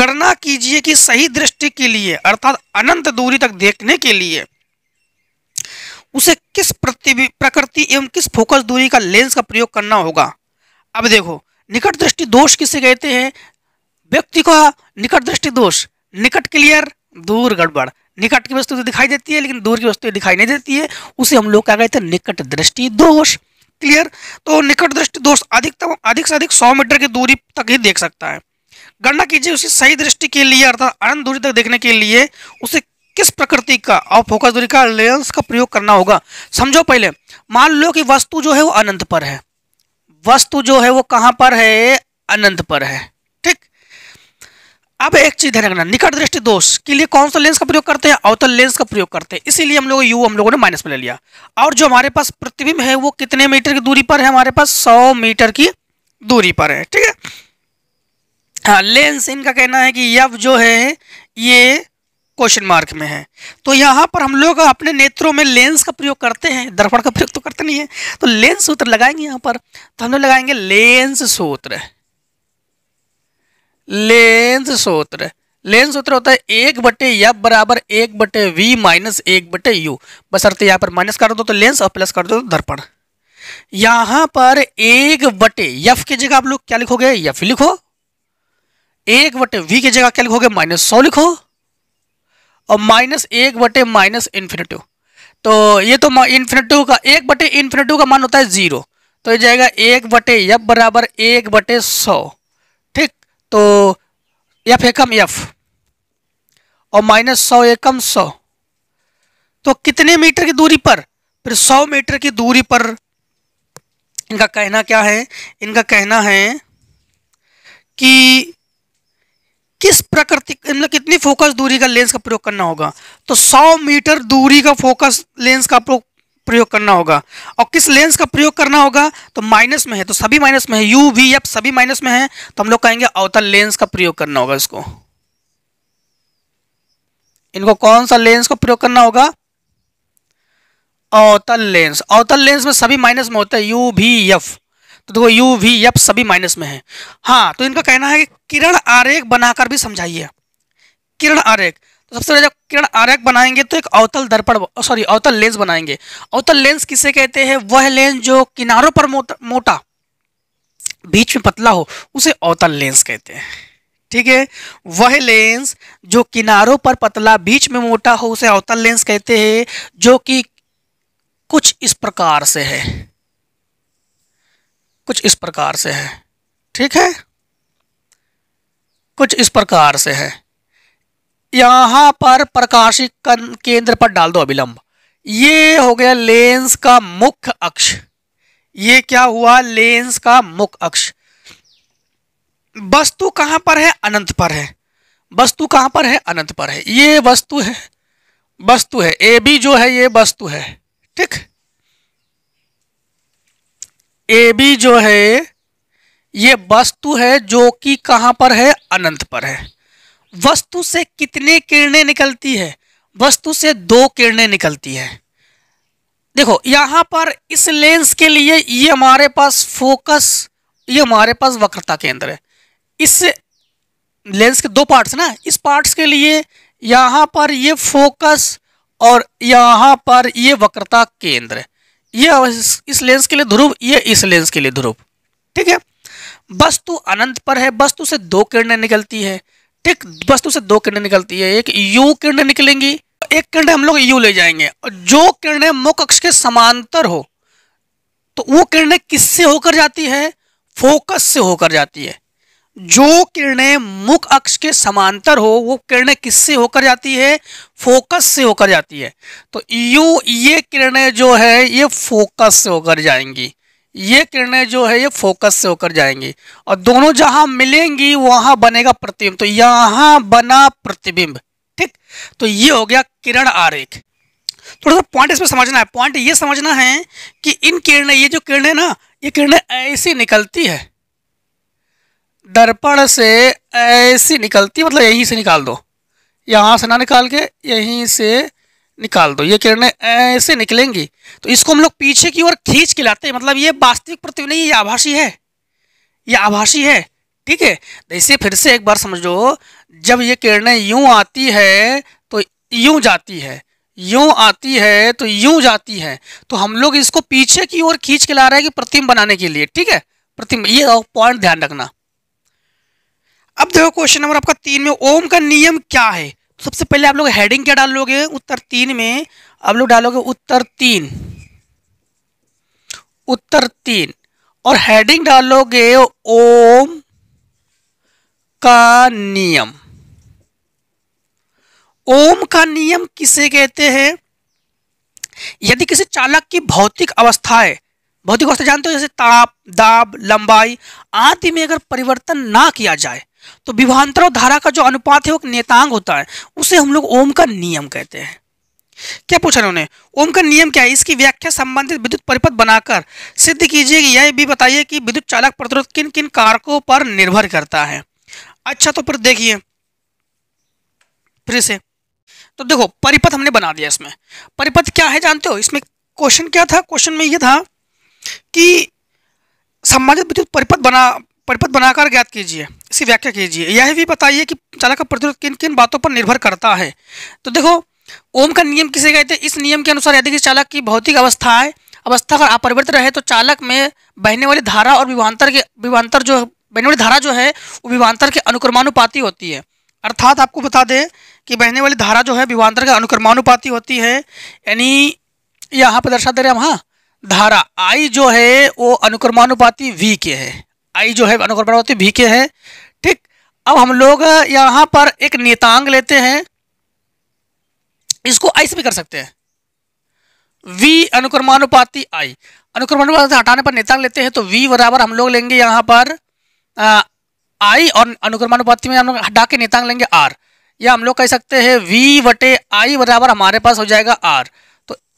गणना कीजिए कि सही दृष्टि के लिए अर्थात अनंत दूरी तक देखने के लिए उसे किस प्रकृति एवं किस फोकस दूरी का लेंस का प्रयोग करना होगा अब देखो निकट दृष्टि दोष किसे कहते हैं व्यक्ति का निकट दृष्टि दोष निकट क्लियर दूर गड़बड़ निकट की वस्तु तो दिखाई देती है लेकिन दूर की वस्तु तो दिखाई नहीं देती है उसे हम लोग क्या कहते हैं निकट दृष्टि दोष क्लियर तो निकट दृष्टि दोष अधिकतम अधिक से अधिक सौ मीटर की दूरी तक ही देख सकता है गणना कीजिए उसे सही दृष्टि के लिए अर्थात अनंत दूरी तक देखने के लिए उसे किस प्रकृति का और फोकस दूरी का लेंस का प्रयोग करना होगा समझो पहले मान लो कि वस्तु जो है वो अनंत पर है वस्तु जो है वो कहां पर है अनंत पर है ठीक अब एक चीज ध्यान रखना निकट दृष्टि दोष के लिए कौन सा लेंस का प्रयोग करते हैं अवतल लेंस का प्रयोग करते हैं इसीलिए हम लोग यू हम लोगों ने माइनस में ले लिया और जो हमारे पास प्रतिबिंब है वो कितने मीटर की दूरी पर है हमारे पास सौ मीटर की दूरी पर है ठीक है हाँ लेंस इनका कहना है कि यव जो है ये क्वेश्चन मार्क में है तो यहाँ पर हम लोग अपने नेत्रों में लेंस का प्रयोग करते हैं दर्पण का प्रयोग तो करते नहीं है तो लेंस सूत्र लगाएंगे यहाँ पर तो हम लोग लगाएंगे लेंस सूत्र लेंस सूत्र लेंस सूत्र होता है एक बटे या बराबर एक बटे वी माइनस एक बटे यू अर्थ यहाँ पर माइनस कर दो तो लेंस और प्लस कर दो तो दर्पण यहां पर एक बटे यफ की जगह आप लोग क्या लिखोगे यफ लिखो एक बटे वी की जगह क्या लिखोगे माइनस सौ लिखो और माइनस एक बटे माइनस इन्फिनेटिव तो ये तो इन्फिनेटिव का एक बटे इन्फिनेटिव का मान होता है ज़ीरो तो ये जाएगा एक बटे यफ बराबर एक बटे सौ ठीक तो यफ एकम यफ और माइनस सौ एकम सौ तो कितने मीटर की दूरी पर फिर सौ मीटर की दूरी पर इनका कहना क्या है इनका कहना है कि किस प्रकृति मतलब कितनी फोकस दूरी का लेंस का प्रयोग करना होगा तो 100 मीटर दूरी का फोकस लेंस का प्रयोग करना होगा और किस लेंस का प्रयोग करना होगा तो माइनस में है तो सभी माइनस में है यू वी एफ सभी माइनस में है तो हम लोग कहेंगे अवतल लेंस का प्रयोग करना होगा इसको इनको कौन सा लेंस का प्रयोग करना होगा अवतल लेंस अवतल लेंस में सभी माइनस में होता है यू भी एफ तो देखो यू वी एफ सभी माइनस में है हाँ तो इनका कहना है कि किरण आरेख बनाकर भी समझाइए किरण आरेख तो सबसे पहले जब किरण आरेख बनाएंगे तो एक अवतल दर्पण सॉरी अवतल लेंस बनाएंगे अवतल लेंस किसे कहते हैं वह लेंस जो किनारों पर मोटा बीच में पतला हो उसे अवतल लेंस कहते हैं ठीक है वह लेंस जो किनारों पर पतला बीच में मोटा हो उसे अवतल लेंस कहते हैं जो कि कुछ इस प्रकार से है कुछ इस प्रकार से है ठीक है कुछ इस प्रकार से है यहां पर प्रकाशिक केंद्र पर डाल दो अभिलंब ये हो गया लेंस का मुख्य अक्ष ये क्या हुआ लेंस का मुख्य अक्ष वस्तु कहां पर है अनंत पर है वस्तु कहां पर है अनंत पर है ये वस्तु है वस्तु है ए बी जो है ये वस्तु है ठीक है ए बी जो है ये वस्तु है जो कि कहाँ पर है अनंत पर है वस्तु से कितने किरणें निकलती है वस्तु से दो किरणें निकलती है देखो यहाँ पर इस लेंस के लिए ये हमारे पास फोकस ये हमारे पास वक्रता केंद्र है इस लेंस के दो पार्ट्स ना इस पार्ट्स के लिए यहाँ पर ये फोकस और यहाँ पर ये वक्रता केंद्र है ये इस लेंस के लिए ध्रुव ये इस लेंस के लिए ध्रुव ठीक है वस्तु अनंत पर है वस्तु से दो किरणें निकलती है ठीक वस्तु से दो किरणें निकलती है एक यू किरणें निकलेंगी एक किरण हम लोग यू ले जाएंगे और जो किरणें मुख अक्ष के समांतर हो तो वो किरणें किससे होकर जाती है फोकस से होकर जाती है जो किरणें मुख अक्ष के समांतर हो वो किरणें किससे होकर जाती है फोकस से होकर जाती है तो यू ये किरणें जो है ये फोकस से होकर जाएंगी ये किरणें जो है ये फोकस से होकर जाएंगी और दोनों जहां मिलेंगी वहां बनेगा प्रतिबिंब तो यहां बना प्रतिबिंब ठीक तो ये हो गया किरण आरेख थोड़ा सा पॉइंट इसमें समझना है पॉइंट ये समझना है कि इन किरणें ये जो किरणें ना ये किरणें ऐसी निकलती है दर्पण से ऐसी निकलती मतलब यहीं से निकाल दो यहाँ से ना निकाल के यहीं से निकाल दो ये किरणें ऐसे निकलेंगी तो इसको हम लोग पीछे की ओर खींच के लाते हैं मतलब ये वास्तविक प्रतिबिंब नहीं ये आभासी है ये आभासी है ठीक है तो इसे फिर से एक बार समझो जब ये किरणें यूं आती है तो यूं जाती है यूं आती है तो यूं जाती है तो हम लोग इसको पीछे की ओर खींच के ला रहे हैं कि प्रतिम बनाने के लिए ठीक है प्रतिम ये पॉइंट ध्यान रखना अब देखो क्वेश्चन नंबर आपका तीन में ओम का नियम क्या है तो सबसे पहले आप लोग हेडिंग क्या डालोगे उत्तर तीन में आप लोग डालोगे उत्तर तीन उत्तर तीन और हेडिंग डालोगे ओम का नियम ओम का नियम किसे कहते हैं यदि किसी चालक की भौतिक अवस्थाएं भौतिक अवस्था जानते हो जैसे ताप दाब लंबाई आदि में अगर परिवर्तन ना किया जाए तो विभांतरों धारा का जो अनुपात है वो नेतांग होता है उसे हम लोग ओम का नियम कहते हैं क्या पूछा उन्होंने ओम का नियम क्या है इसकी व्याख्या संबंधित विद्युत परिपथ बनाकर सिद्ध कीजिए कि यह भी बताइए कि विद्युत चालक प्रतिरोध किन किन कारकों पर निर्भर करता है अच्छा तो फिर देखिए फिर से तो देखो परिपथ हमने बना दिया इसमें परिपथ क्या है जानते हो इसमें क्वेश्चन क्या था क्वेश्चन में यह था कि संबंधित विद्युत परिपथ बना परिपथ बनाकर ज्ञात कीजिए इसकी व्याख्या कीजिए यह भी बताइए कि चालक का प्रतिरोध किन किन बातों पर निर्भर करता है तो देखो ओम का नियम किसे कहते हैं इस नियम के अनुसार यदि किसी चालक की भौतिक अवस्था है अवस्था अगर अपरिवर्तित रहे तो चालक में बहने वाली धारा और विभांतर के विभांतर जो बहने वाली धारा जो है वो विवांतर के अनुक्रमानुपाति होती है अर्थात आपको बता दें कि बहने वाली धारा जो है विभांतर के अनुक्रमानुपाति होती है यानी यहाँ पर दर्शा दे रहे हम हाँ धारा आई जो है वो अनुक्रमानुपाति वी के है आई जो है अनुकूल पर्वती भी के है ठीक अब हम लोग यहां पर एक नेतांग लेते हैं इसको आई से भी कर सकते हैं वी अनुक्रमानुपाती आई अनुक्रमानुपाती हटाने पर नेतांग लेते हैं तो वी बराबर हम लोग लेंगे यहां पर आ, आई और अनुक्रमानुपाती में हम लोग हटा के नेतांग लेंगे आर या हम लोग कह सकते हैं वी वटे आई बराबर हमारे पास हो जाएगा आर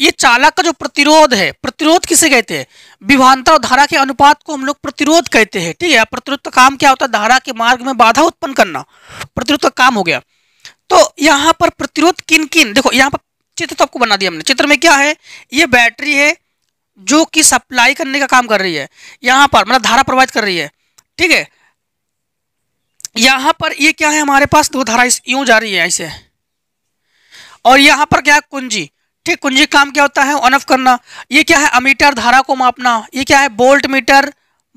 ये चालक का जो प्रतिरोध है प्रतिरोध किसे कहते हैं विभानता और धारा के अनुपात को हम लोग प्रतिरोध कहते हैं ठीक है प्रतिरोध का काम क्या होता है धारा के मार्ग में बाधा उत्पन्न करना प्रतिरोध का काम हो गया तो यहाँ पर प्रतिरोध किन किन देखो यहाँ पर चित्र तो आपको बना दिया हमने चित्र में क्या है ये बैटरी है जो कि सप्लाई करने का काम कर रही है यहाँ पर मतलब धारा प्रवाहित कर रही है ठीक है यहाँ पर ये क्या है हमारे पास दो धारा यूं जा रही है ऐसे और यहाँ पर क्या कुंजी ठीक कुंजी काम क्या होता है ऑन ऑफ करना ये क्या है अमीटर धारा को मापना ये क्या है बोल्ट मीटर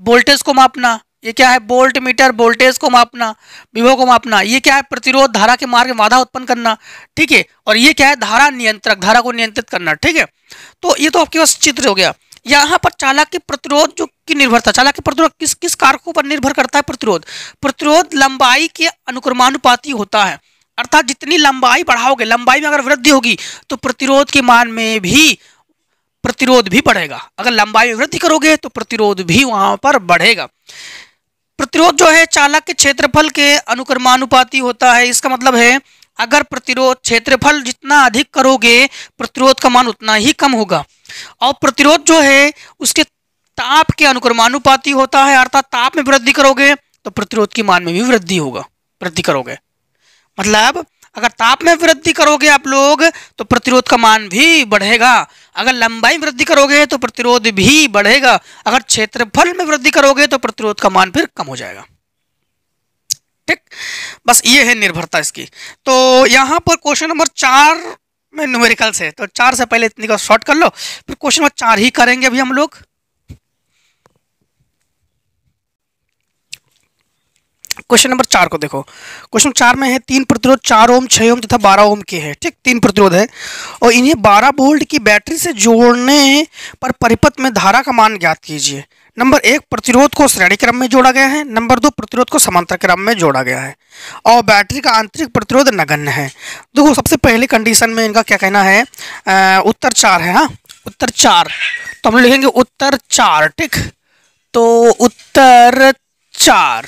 वोल्टेज को मापना ये क्या है बोल्ट मीटर वोल्टेज को मापना विभो को मापना ये क्या है प्रतिरोध धारा के मार्ग में बाधा उत्पन्न करना ठीक है और ये क्या है धारा नियंत्रक धारा को नियंत्रित करना ठीक है तो ये तो आपके पास चित्र हो गया यहाँ पर चालक के प्रतिरोध जो की निर्भरता चालक के प्रतिरोध किस किस कारकों पर निर्भर करता है प्रतिरोध प्रतिरोध लंबाई के अनुक्रमानुपाती होता है अर्थात जितनी लंबाई बढ़ाओगे लंबाई में अगर वृद्धि होगी तो प्रतिरोध के मान में भी प्रतिरोध भी बढ़ेगा अगर लंबाई में वृद्धि करोगे तो प्रतिरोध भी वहां पर बढ़ेगा प्रतिरोध जो है चालक के क्षेत्रफल के अनुक्रमानुपाती होता है इसका मतलब है अगर प्रतिरोध क्षेत्रफल जितना अधिक करोगे प्रतिरोध का मान उतना ही कम होगा और प्रतिरोध जो है उसके ताप के अनुक्रमानुपाती होता है अर्थात ताप में वृद्धि करोगे तो प्रतिरोध की मान में भी वृद्धि होगा वृद्धि करोगे मतलब अगर ताप में वृद्धि करोगे आप लोग तो प्रतिरोध का मान भी बढ़ेगा अगर लंबाई में वृद्धि करोगे तो प्रतिरोध भी बढ़ेगा अगर क्षेत्रफल में वृद्धि करोगे तो प्रतिरोध का मान फिर कम हो जाएगा ठीक बस ये है निर्भरता इसकी तो यहाँ पर क्वेश्चन नंबर चार में न्यूमेरिकल्स है तो चार से पहले इतनी का शॉर्ट कर लो फिर क्वेश्चन नंबर चार ही करेंगे अभी हम लोग क्वेश्चन नंबर चार को देखो क्वेश्चन चार में है तीन प्रतिरोध चार ओम छः ओम तथा बारह ओम के हैं ठीक तीन प्रतिरोध है और इन्हें बारह बोल्ट की बैटरी से जोड़ने पर परिपथ में धारा का मान ज्ञात कीजिए नंबर एक प्रतिरोध को श्रेणी क्रम में जोड़ा गया है नंबर दो प्रतिरोध को समांतर क्रम में जोड़ा गया है और बैटरी का आंतरिक प्रतिरोध नगण्य है देखो सबसे पहले कंडीशन में इनका क्या कहना है उत्तर चार है हाँ उत्तर चार तो हम लिखेंगे उत्तर चार ठीक तो उत्तर चार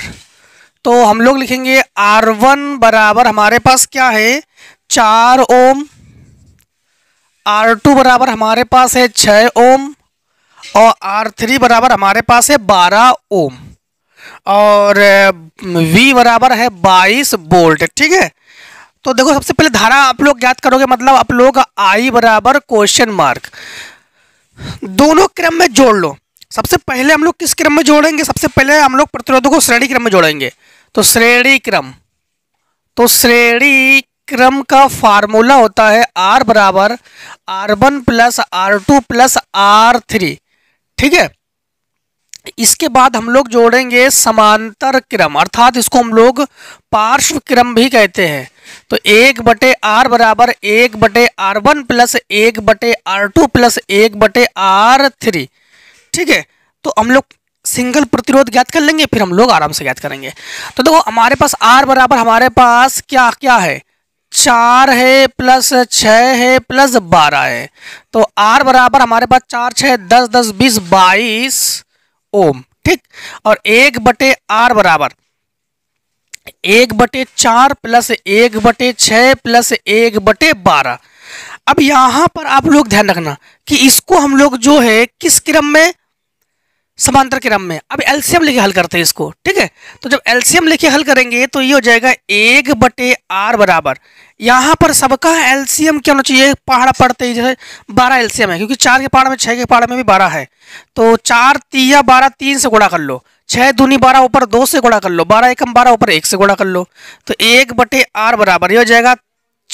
तो हम लोग लिखेंगे आर वन बराबर हमारे पास क्या है चार ओम आर टू बराबर हमारे पास है छः ओम और आर थ्री बराबर हमारे पास है बारह ओम और वी बराबर है बाईस बोल्ट ठीक है तो देखो सबसे पहले धारा आप लोग ज्ञात करोगे मतलब आप लोग I आई बराबर क्वेश्चन मार्क दोनों क्रम में जोड़ लो सबसे पहले हम लोग किस क्रम में जोड़ेंगे सबसे पहले हम लोग प्रतिरोधों को श्रेणी क्रम में जोड़ेंगे तो श्रेणी क्रम तो श्रेणी क्रम का फार्मूला होता है आर बराबर R one plus R two plus R three ठीक है इसके बाद हम लोग जोड़ेंगे समांतर क्रम अर्थात इसको हम लोग पार्श्व क्रम भी कहते हैं तो एक बटे आर बराबर एक बटे आर वन प्लस एक बटे आर टू प्लस एक बटे आर थ्री ठीक है तो हम लोग सिंगल प्रतिरोध ज्ञात कर लेंगे फिर हम लोग आराम से ज्ञात करेंगे तो देखो हमारे पास आर बराबर हमारे पास क्या क्या है चार है प्लस छ है प्लस बारह है तो आर बराबर हमारे पास चार छः दस दस बीस बाईस ओम ठीक और एक बटे आर बराबर एक बटे चार प्लस एक बटे छ प्लस एक बटे बारह अब यहां पर आप लोग ध्यान रखना कि इसको हम लोग जो है किस क्रम में समांतर क्रम में अब एल्सियम लेके हल करते हैं इसको ठीक है तो जब एल्सियम लेके हल करेंगे तो ये हो जाएगा एक बटे आर बराबर यहाँ पर सबका एल्सियम क्या होना चाहिए पहाड़ पड़ते ही जैसे बारह एल्सियम है क्योंकि चार के पहाड़ में छः के पहाड़ में भी बारह है तो चार तीया बारह तीन से गुणा कर लो छः दूनी बारह ऊपर दो से गुणा कर लो बारह एकम बारह ऊपर एक से गुणा कर लो तो एक बटे आर बराबर ये हो जाएगा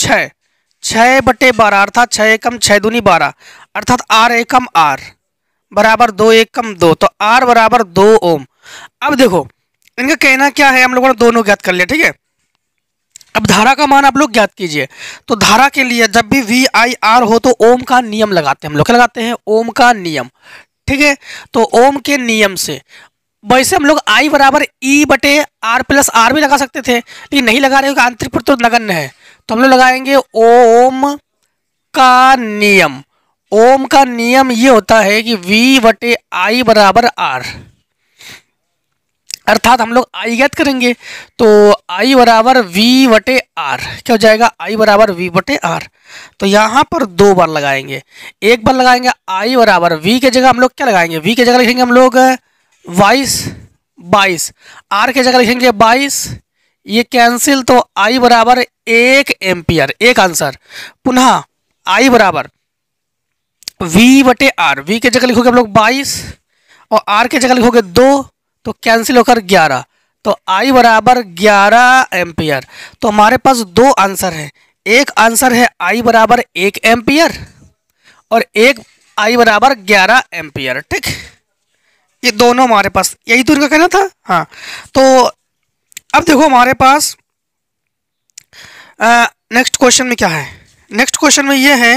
छः छः बटे बारह अर्थात छः एकम छः दूनी बारह अर्थात आर एकम आर बराबर दो एक कम दो तो आर बराबर दो ओम अब देखो इनका कहना क्या है हम लोगों ने दोनों ज्ञात कर लिया ठीक है अब धारा का मान आप लोग ज्ञात कीजिए तो धारा के लिए जब भी वी आई आर हो तो ओम का नियम लगाते हैं हम लोग क्या लगाते हैं ओम का नियम ठीक है तो ओम के नियम से वैसे हम लोग आई बराबर ई e बटे आर प्लस आर भी लगा सकते थे लेकिन नहीं लगा रहे क्योंकि आंतरिक प्रतिरोध नगण्य है तो हम लोग लगाएंगे ओम का नियम ओम का नियम ये होता है कि वी बटे आई बराबर आर अर्थात हम लोग आई ज्ञात करेंगे तो आई बराबर वी बटे आर क्या हो जाएगा आई बराबर वी बटे आर तो यहाँ पर दो बार लगाएंगे एक बार लगाएंगे आई बराबर वी के जगह हम लोग क्या लगाएंगे वी की जगह लिखेंगे हम लोग बाईस बाईस आर की जगह लिखेंगे बाईस ये कैंसिल तो आई बराबर एक एम्पियर एक आंसर पुनः आई बराबर वी बटे आर वी के जगह लिखोगे हम लोग बाईस और आर के जगह लिखोगे दो तो कैंसिल होकर ग्यारह तो आई बराबर ग्यारह एम्पियर तो हमारे पास दो आंसर हैं एक आंसर है आई बराबर एक एम्पियर और एक आई बराबर ग्यारह एम्पियर ठीक ये दोनों हमारे पास यही तो इनका कहना था हाँ तो अब देखो हमारे पास नेक्स्ट क्वेश्चन में क्या है नेक्स्ट क्वेश्चन में ये है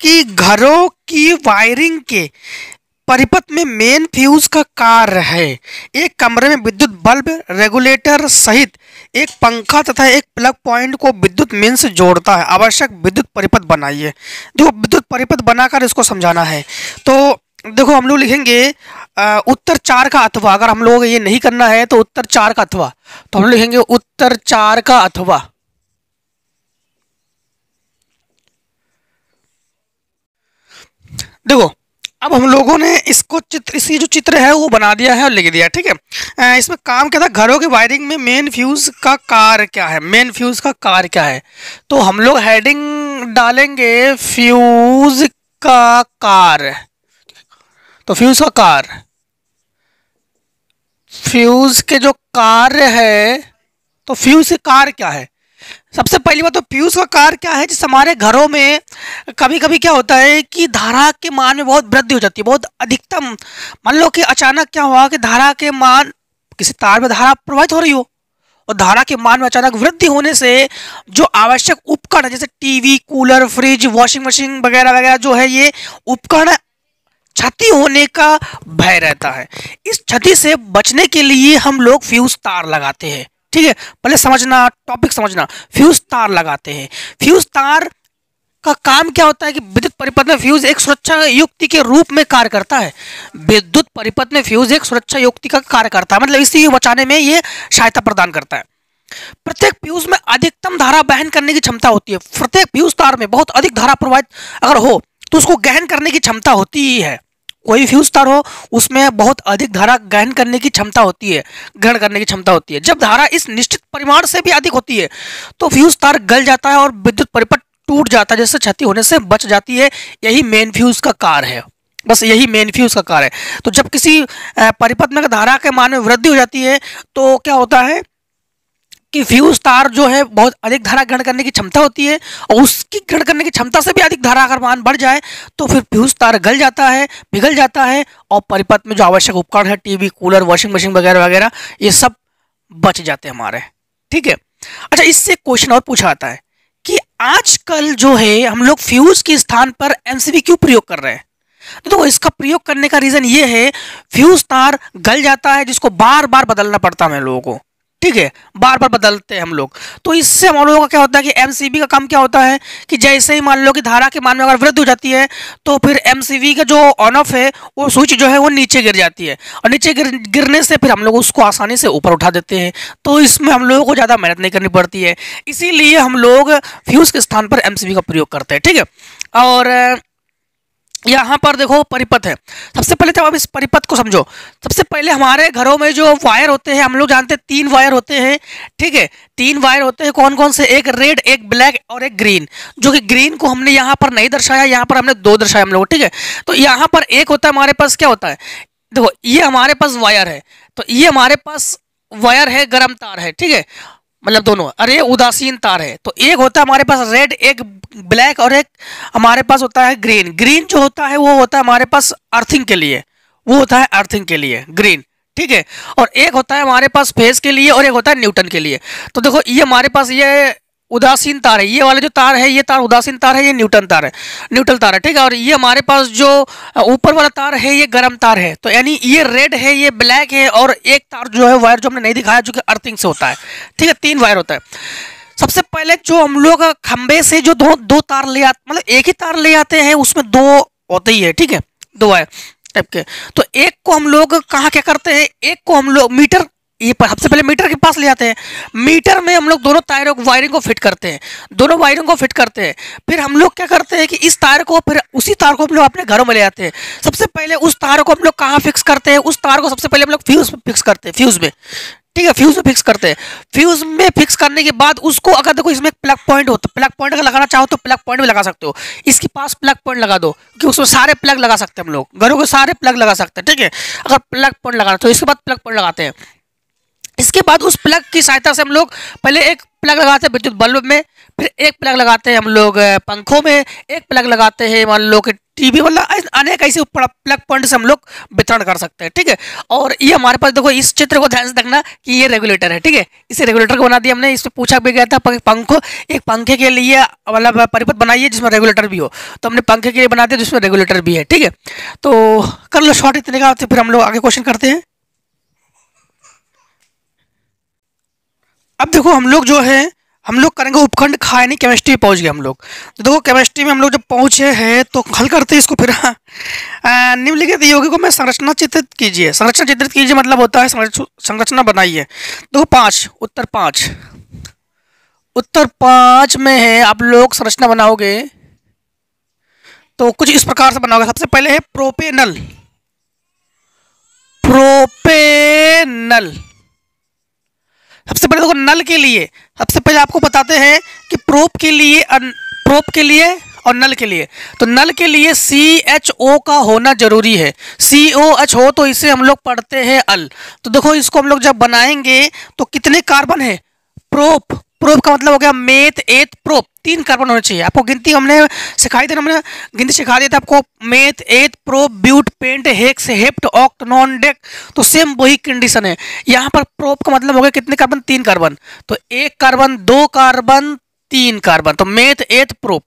कि घरों की वायरिंग के परिपथ में मेन फ्यूज का कार्य है एक कमरे में विद्युत बल्ब रेगुलेटर सहित एक पंखा तथा एक प्लग पॉइंट को विद्युत मेन से जोड़ता है आवश्यक विद्युत परिपथ बनाइए देखो विद्युत परिपथ बनाकर इसको समझाना है तो देखो हम लोग लिखेंगे उत्तर चार का अथवा अगर हम लोग ये नहीं करना है तो उत्तर चार का अथवा तो हम लोग लिखेंगे उत्तर चार का अथवा देखो अब हम लोगों ने इसको चित्र इसी जो चित्र है वो बना दिया है और लिख दिया ठीक है इसमें काम क्या था घरों की वायरिंग में मेन फ्यूज़ का कार क्या है मेन फ्यूज़ का कार क्या है तो हम लोग हेडिंग डालेंगे फ्यूज़ का कार तो फ्यूज़ का कार फ्यूज़ के जो कार है तो फ्यूज़ कार क्या है सबसे पहली बात तो पीयूष का कार्य क्या है जिस हमारे घरों में कभी कभी क्या होता है कि धारा के मान में बहुत वृद्धि हो जाती है बहुत अधिकतम मान लो कि अचानक क्या हुआ कि धारा के मान किसी तार में धारा प्रवाहित हो रही हो और धारा के मान में अचानक वृद्धि होने से जो आवश्यक उपकरण है जैसे TV cooler fridge washing machine वगैरह वगैरह जो है ये उपकरण क्षति होने का भय रहता है इस क्षति से बचने के लिए हम लोग फ्यूज तार लगाते हैं ठीक है पहले समझना टॉपिक समझना फ्यूज तार लगाते हैं फ्यूज तार का काम क्या होता है कि विद्युत परिपथ में फ्यूज एक सुरक्षा युक्ति के रूप में कार्य करता है विद्युत परिपथ में फ्यूज एक सुरक्षा युक्ति का कार्य करता है मतलब इसी बचाने में ये सहायता प्रदान करता है प्रत्येक फ्यूज में अधिकतम धारा बहन करने की क्षमता होती है प्रत्येक फ्यूज तार में बहुत अधिक धारा प्रवाहित अगर हो तो उसको गहन करने की क्षमता होती ही है कोई भी फ्यूज तार हो उसमें बहुत अधिक धारा ग्रहण करने की क्षमता होती है ग्रहण करने की क्षमता होती है जब धारा इस निश्चित परिमाण से भी अधिक होती है तो फ्यूज तार गल जाता है और विद्युत परिपथ टूट जाता है जिससे क्षति होने से बच जाती है यही मेन फ्यूज का कार है बस यही मेन फ्यूज का कार है तो जब किसी परिपथ में धारा के मान में वृद्धि हो जाती है तो क्या होता है कि फ्यूज तार जो है बहुत अधिक धारा ग्रहण करने की क्षमता होती है और उसकी ग्रहण करने की क्षमता से भी अधिक धारा अगर मान बढ़ जाए तो फिर फ्यूज तार गल जाता है पिघल जाता है और परिपथ में जो आवश्यक उपकरण है टीवी कूलर वॉशिंग मशीन वगैरह वगैरह ये सब बच जाते हैं हमारे ठीक है अच्छा इससे क्वेश्चन और पूछा जाता है कि आजकल जो है हम लोग फ्यूज के स्थान पर एमसीबी क्यों प्रयोग कर रहे हैं तो इसका प्रयोग करने का रीजन ये है फ्यूज तार गल जाता है जिसको बार बार बदलना पड़ता है लोगों को ठीक है बार बार बदलते हैं हम लोग तो इससे हम लोगों का क्या होता है कि एमसीबी का काम क्या होता है कि जैसे ही मान लो कि धारा के मान में अगर वृद्धि हो जाती है तो फिर एमसीबी का जो ऑन ऑफ है वो स्विच जो है वो नीचे गिर जाती है और नीचे गिर गिरने से फिर हम लोग उसको आसानी से ऊपर उठा देते हैं तो इसमें हम लोगों को ज़्यादा मेहनत नहीं करनी पड़ती है इसीलिए हम लोग फ्यूज़ के स्थान पर एम का प्रयोग करते हैं ठीक है और यहाँ पर देखो परिपथ है सबसे पहले तो आप इस परिपथ को समझो सबसे पहले हमारे घरों में जो वायर होते हैं हम लोग जानते हैं तीन वायर होते हैं ठीक है तीन वायर होते हैं कौन कौन से एक रेड एक ब्लैक और एक ग्रीन जो कि ग्रीन को हमने यहाँ पर नहीं दर्शाया यहाँ पर हमने दो दर्शाया हम लोग ठीक है तो यहाँ पर एक होता है हमारे पास क्या होता है देखो ये हमारे पास वायर है तो ये हमारे पास वायर है गर्म तार है ठीक है मतलब दोनों अरे उदासीन तार है तो एक होता है हमारे पास रेड एक ब्लैक और एक हमारे पास होता है ग्रीन ग्रीन जो होता है वो होता है हमारे पास अर्थिंग के लिए वो होता है अर्थिंग के लिए ग्रीन ठीक है और एक होता है हमारे पास फेस के लिए और एक होता है न्यूटन के लिए तो देखो ये हमारे पास ये उदासीन तार है ये वाले जो तार है ये तार उदासीन तार है ये न्यूटन तार है न्यूट्रल तार है ठीक है और ये हमारे पास जो ऊपर वाला तार है ये गर्म तार है तो यानी ये रेड है ये ब्लैक है और एक तार जो है वायर जो हमने नहीं दिखाया जो कि अर्थिंग से होता है ठीक है तीन वायर होता है सबसे पहले जो हम लोग खंबे से जो दो दो तार ले आते मतलब एक ही तार ले आते हैं उसमें दो होते ही है ठीक है दो वायर टाइप के तो एक को हम लोग कहाँ क्या करते हैं एक को हम लोग मीटर ये सबसे पहले मीटर के पास ले आते हैं मीटर में हम लोग दोनों तायरों वायरिंग को फिट करते हैं दोनों वायरिंग को फिट करते हैं फिर हम लोग क्या करते हैं कि इस तार को फिर उसी तार को हम लोग अपने घरों में ले आते हैं सबसे पहले उस तार को हम लोग कहाँ फिक्स करते हैं उस तार को सबसे पहले हम लोग फ्यूज़ में फिक्स करते हैं फ्यूज़ में ठीक है फ्यूज में फिक्स करते हैं फ्यूज में फिक्स करने के बाद उसको अगर देखो इसमें प्लग पॉइंट हो तो प्लग पॉइंट अगर लगाना चाहो तो प्लग पॉइंट में लगा सकते हो इसके पास प्लग पॉइंट लगा दो कि उसमें सारे प्लग लगा सकते हैं हम लोग घरों के सारे प्लग लगा सकते हैं ठीक है अगर प्लग पॉइंट लगाना तो इसके बाद प्लग पॉइंट लगाते हैं इसके बाद उस प्लग की सहायता से हम लोग पहले एक प्लग लगाते हैं विद्युत बल्ब में फिर एक प्लग लगाते हैं हम लोग पंखों में एक प्लग लगाते हैं मान लो कि टीवी वाला अनेक ऐसे प्लग पॉइंट से हम लोग वितरण कर सकते हैं ठीक है और ये हमारे पास देखो इस चित्र को ध्यान से देखना कि ये रेगुलेटर है ठीक है इसे रेगुलेटर को बना दिया हमने इसमें पूछा भी गया था पंखों एक पंखे के लिए मतलब परिपथ बनाइए जिसमें रेगुलेटर भी हो तो हमने पंखे के लिए बना दिया जिसमें रेगुलेटर भी है ठीक है तो कर लो शॉर्ट इतने का तो फिर हम लोग आगे क्वेश्चन करते हैं अब देखो हम लोग जो है हम लोग करेंगे उपखंड यानी केमिस्ट्री पहुंच गए हम लोग तो देखो केमिस्ट्री में हम लोग जब पहुंचे हैं तो हल करते हैं इसको फिर हाँ। निम्नलिखित को मैं संरचना चित्रित कीजिए संरचना चित्रित कीजिए मतलब होता है संरचना बनाइए देखो पाँच उत्तर पाँच उत्तर पाँच में है आप लोग संरचना बनाओगे तो कुछ इस प्रकार से बनाओगे सबसे पहले है प्रोपेनल प्रोपेनल सबसे पहले देखो नल के लिए सबसे पहले आपको बताते हैं कि प्रोप के लिए प्रोप के लिए और नल के लिए तो नल के लिए सी एच ओ का होना जरूरी है सी ओ एच हो तो इसे हम लोग पढ़ते हैं अल तो देखो इसको हम लोग जब बनाएंगे तो कितने कार्बन है प्रोप प्रोप का मतलब हो गया मेथ एथ प्रोप तीन कार्बन होने चाहिए आपको गिनती हमने सिखाई थी हमने गिनती सिखा दी थी आपको meth eth prop but pent hex hept oct non dec तो सेम वही कंडीशन है यहाँ पर प्रोप का मतलब हो गया कितने कार्बन तीन कार्बन तो एक कार्बन दो कार्बन तीन कार्बन तो मेथ एथ प्रोप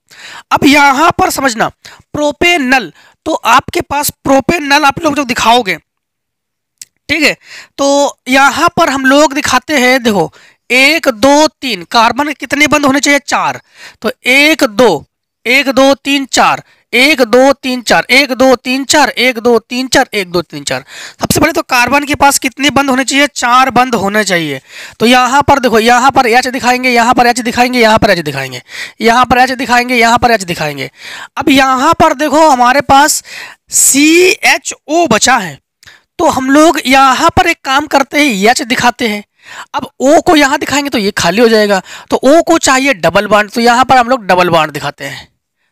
अब यहाँ पर समझना प्रोपेनल तो आपके पास प्रोपेनल आप लोग जब दिखाओगे ठीक है तो यहाँ पर हम लोग दिखाते हैं देखो एक दो तीन कार्बन कितने बंद होने चाहिए चार तो एक दो एक दो तीन चार एक दो तीन चार एक दो तीन चार एक दो तीन चार एक दो तीन चार सबसे पहले तो कार्बन के पास कितने बंद होने चाहिए चार बंद होने चाहिए तो यहाँ पर देखो यहाँ पर एच दिखाएंगे यहाँ पर एच दिखाएंगे यहाँ पर एच दिखाएंगे यहाँ पर एच दिखाएंगे यहाँ पर एच दिखाएंगे अब यहाँ पर देखो हमारे पास सी एच ओ बचा है तो हम लोग यहाँ पर एक काम करते हैं एच दिखाते हैं अब ओ को यहाँ दिखाएंगे तो ये खाली हो जाएगा तो ओ को चाहिए डबल बाड तो यहाँ पर हम लोग डबल बाड दिखाते हैं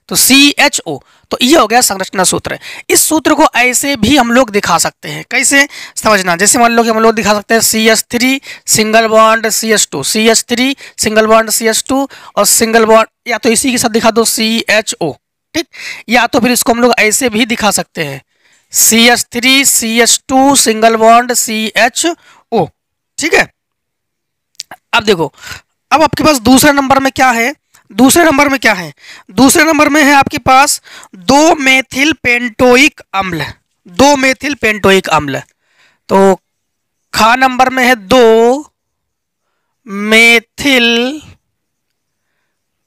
तो सी एच ओ तो ये हो गया संरचना सूत्र इस सूत्र को ऐसे भी हम लोग दिखा सकते हैं कैसे समझना जैसे मान लो कि हम लोग दिखा सकते हैं C S three single bond C S two C S three single bond C S two और सिंगल बॉन्ड या तो इसी के साथ दिखा दो सी एच ओ ठीक या तो फिर इसको हम लोग ऐसे भी दिखा सकते हैं C S three C S two single bond C H O ठीक है अब देखो अब आपके पास दूसरे नंबर में क्या है दूसरे नंबर में क्या है दूसरे नंबर में है आपके पास दो मेथिल पेंटोइक अम्ल दो मेथिल पेंटोइक अम्ल तो खा नंबर में है दो मेथिल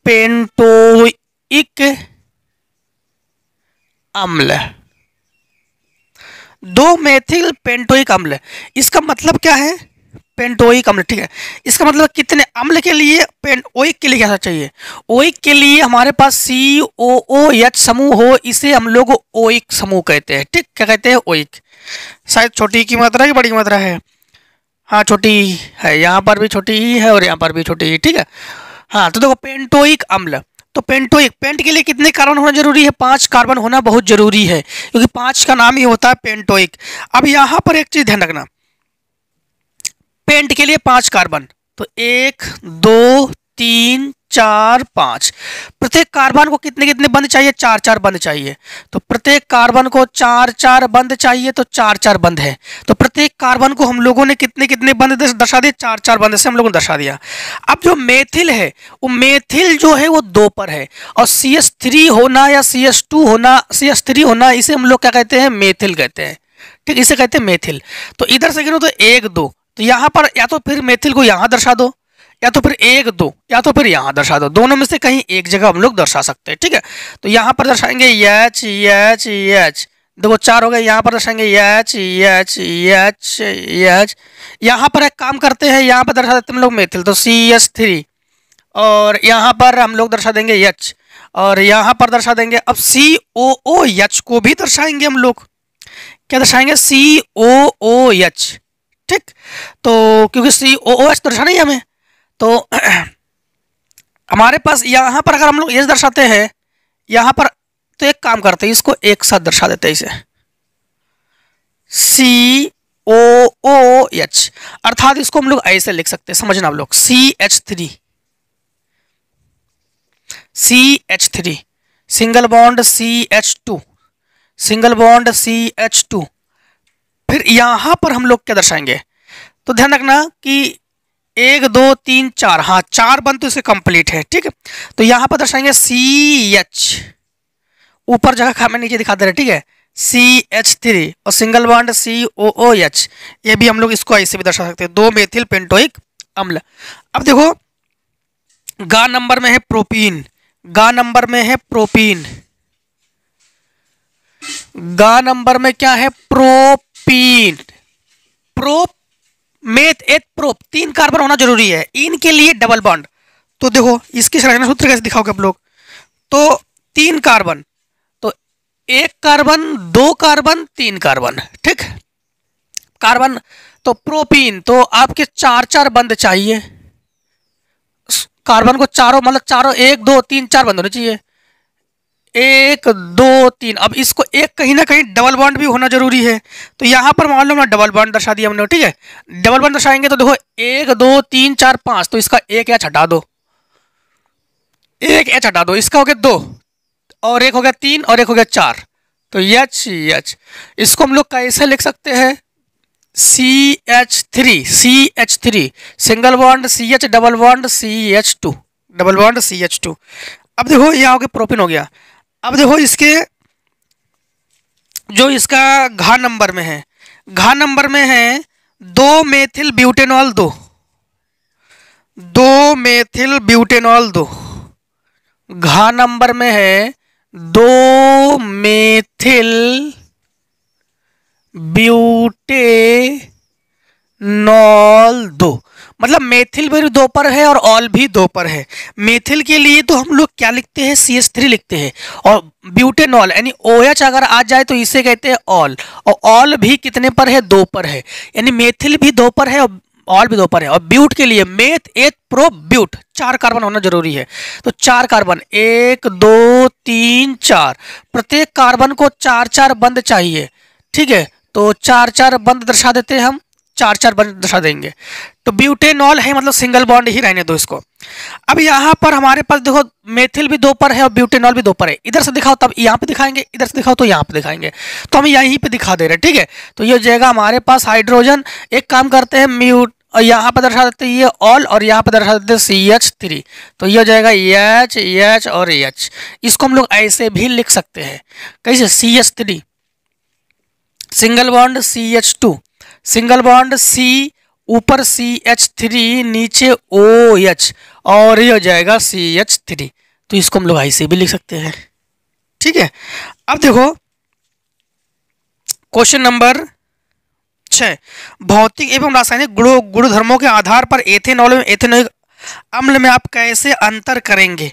पेंटोइक अम्ल दो मेथिल पेंटोइक अम्ल इसका मतलब क्या है पेंटोइक अम्ल मतलब, ठीक है इसका मतलब कितने अम्ल के लिए पेंट ओइक के लिए क्या चाहिए ओइक के लिए हमारे पास सी ओ ओ एच समूह हो इसे हम लोग ओइक समूह कहते हैं ठीक क्या कहते हैं ओइक शायद छोटी की मात्रा की बड़ी मात्रा है हाँ छोटी है यहाँ पर भी छोटी ही है और यहाँ पर भी छोटी ही ठीक है हाँ तो देखो पेंटोइक अम्ल तो पेंटोइक पेंट के लिए कितने कार्बन होना जरूरी है पांच कार्बन होना बहुत जरूरी है क्योंकि पांच का नाम ही होता है पेंटोइक अब यहाँ पर एक चीज़ ध्यान रखना पेंट के लिए पांच कार्बन तो एक दो तीन चार पांच प्रत्येक कार्बन को कितने कितने बंद चाहिए चार चार बंद चाहिए तो प्रत्येक कार्बन को चार चार बंद चाहिए तो चार चार बंद है तो प्रत्येक कार्बन को हम लोगों ने कितने कितने बंद दर्शा दिए चार चार बंद से हम लोगों ने दर्शा दिया अब जो मेथिल है वो मेथिल जो है वो दो पर है और सी एस थ्री होना या सी एस टू होना सी एस थ्री होना इसे हम लोग क्या कहते हैं मेथिल कहते हैं ठीक इसे कहते हैं मेथिल तो इधर से गिनो तो एक दो तो यहाँ पर या तो फिर मेथिल को यहाँ दर्शा दो या तो फिर एक दो या तो फिर यहाँ दर्शा दो दोनों में से कहीं एक जगह हम लोग दर्शा सकते हैं ठीक है तो यहाँ पर दर्शाएंगे यच यच यच देखो चार हो गए यहाँ पर दर्शाएंगे यच यच यच यच यहाँ पर एक काम करते हैं यहाँ पर दर्शा देते हम लोग मेथिल तो सी एच थ्री और यहाँ पर हम लोग दर्शा देंगे यच और यहाँ पर दर्शा देंगे अब सी ओ ओ यच को भी दर्शाएंगे हम लोग क्या दर्शाएंगे सी ओ ओ यच ठीक तो क्योंकि सी ओ ओ एच दर्शा नहीं हमें तो हमारे पास यहाँ पर अगर हम लोग एच दर्शाते हैं यहाँ पर तो एक काम करते हैं इसको एक साथ दर्शा देते हैं इसे सी ओ ओ एच अर्थात इसको हम लोग ऐसे लिख सकते हैं समझना आप लोग C H three C H three single bond C H two single bond C H two फिर यहाँ पर हम लोग क्या दर्शाएंगे तो ध्यान रखना कि एक दो तीन चार हाँ चार बन तो इसे कंप्लीट है ठीक है तो यहाँ पर दर्शाएंगे सी एच ऊपर जगह खा नीचे दिखा दे रहे ठीक है सी एच थ्री और single bond C O O H ये भी हम लोग इसको ऐसे भी दर्शा सकते हैं दो मेथिल पेंटोइक अम्ल अब देखो गा नंबर में है प्रोपीन गा नंबर में है प्रोपीन गा नंबर में क्या है prop propene prop meth eth prop तीन कार्बन होना जरूरी है इनके लिए डबल बॉन्ड तो देखो इसकी संरचना सूत्र कैसे दिखाओगे आप लोग तो तीन कार्बन तो एक कार्बन दो कार्बन तीन कार्बन ठीक कार्बन तो प्रोपीन तो आपके चार चार बंद चाहिए कार्बन को चारों मतलब चारों एक दो तीन चार बंद होने चाहिए एक दो तीन अब इसको एक कहीं ना कहीं डबल बॉन्ड भी होना जरूरी है तो यहाँ पर मान लो ना डबल बॉन्ड दर्शा दिया हमने ठीक है डबल बॉन्ड दर्शाएंगे तो देखो एक दो तीन चार पाँच तो इसका एक एच हटा दो एक एच हटा दो इसका हो गया दो और एक हो गया तीन और एक हो गया चार तो यच यच इसको हम लोग कैसे लिख सकते हैं C H three C H three single bond C H double bond C H two double bond C H two अब देखो यहाँ हो गया प्रोपिन हो गया अब देखो इसके जो इसका घा नंबर में है घा नंबर में है दो मेथिल ब्यूटेनॉल दो दो मेथिल ब्यूटेनॉल दो घा नंबर में है दो मेथिल ब्यूटेनॉल दो मतलब मेथिल भी दो पर है और ऑल भी दो पर है मेथिल के लिए तो हम लोग क्या लिखते हैं सी एस थ्री लिखते हैं और ब्यूटेनॉल यानी ओ एच अगर आ जाए तो इसे कहते हैं ऑल और ऑल भी कितने पर है दो पर है यानी मेथिल भी दो पर है और ऑल भी दो पर है और ब्यूट के लिए मेथ एथ प्रो ब्यूट चार कार्बन होना जरूरी है तो चार कार्बन एक दो तीन चार प्रत्येक कार्बन को चार चार बंद चाहिए ठीक है तो चार चार बंद दर्शा देते हैं हम चार चार बन दशा देंगे तो ब्यूटेनॉल है मतलब सिंगल बॉन्ड ही रहने दो इसको अब यहाँ पर हमारे पास देखो मेथिल भी दो पर है और ब्यूटेनॉल भी दो पर है इधर से दिखाओ तब यहाँ पे दिखाएंगे इधर से दिखाओ तो यहाँ पे दिखाएंगे तो हम यहीं पे दिखा दे रहे हैं ठीक है तो ये हो जाएगा हमारे पास हाइड्रोजन एक काम करते हैं म्यूट और यहाँ पर दर्शा देते ये ऑल और यहाँ पर दर्शा देते सी एच थ्री तो ये हो जाएगा एच एच और एच इसको हम लोग ऐसे भी लिख सकते हैं कैसे C H three single bond C H two single bond C ऊपर सी एच थ्री नीचे ओ एच और ये हो जाएगा सी एच थ्री तो इसको हम लोग आई से भी लिख सकते हैं ठीक है अब देखो क्वेश्चन नंबर छः भौतिक एवं रासायनिक गुण गुणधर्मों के आधार पर एथेनॉल एवं एथेनोइक अम्ल में आप कैसे अंतर करेंगे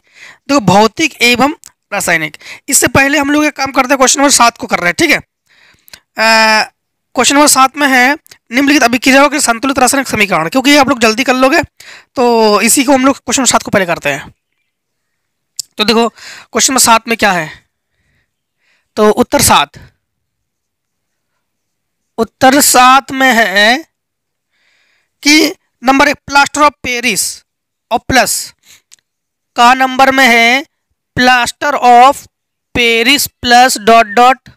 देखो भौतिक एवं रासायनिक इससे पहले हम लोग एक काम करते हैं क्वेश्चन नंबर सात को कर रहे हैं ठीक है क्वेश्चन नंबर सात में है निम्नलिखित अभिक्रियाओं के संतुलित रासायनिक समीकरण क्योंकि ये आप लोग जल्दी कर लोगे तो इसी को हम लोग क्वेश्चन नंबर सात को पहले करते हैं तो देखो क्वेश्चन नंबर सात में क्या है तो उत्तर सात उत्तर सात में है कि नंबर एक प्लास्टर ऑफ पेरिस और प्लस का नंबर में है plaster of Paris plus dot dot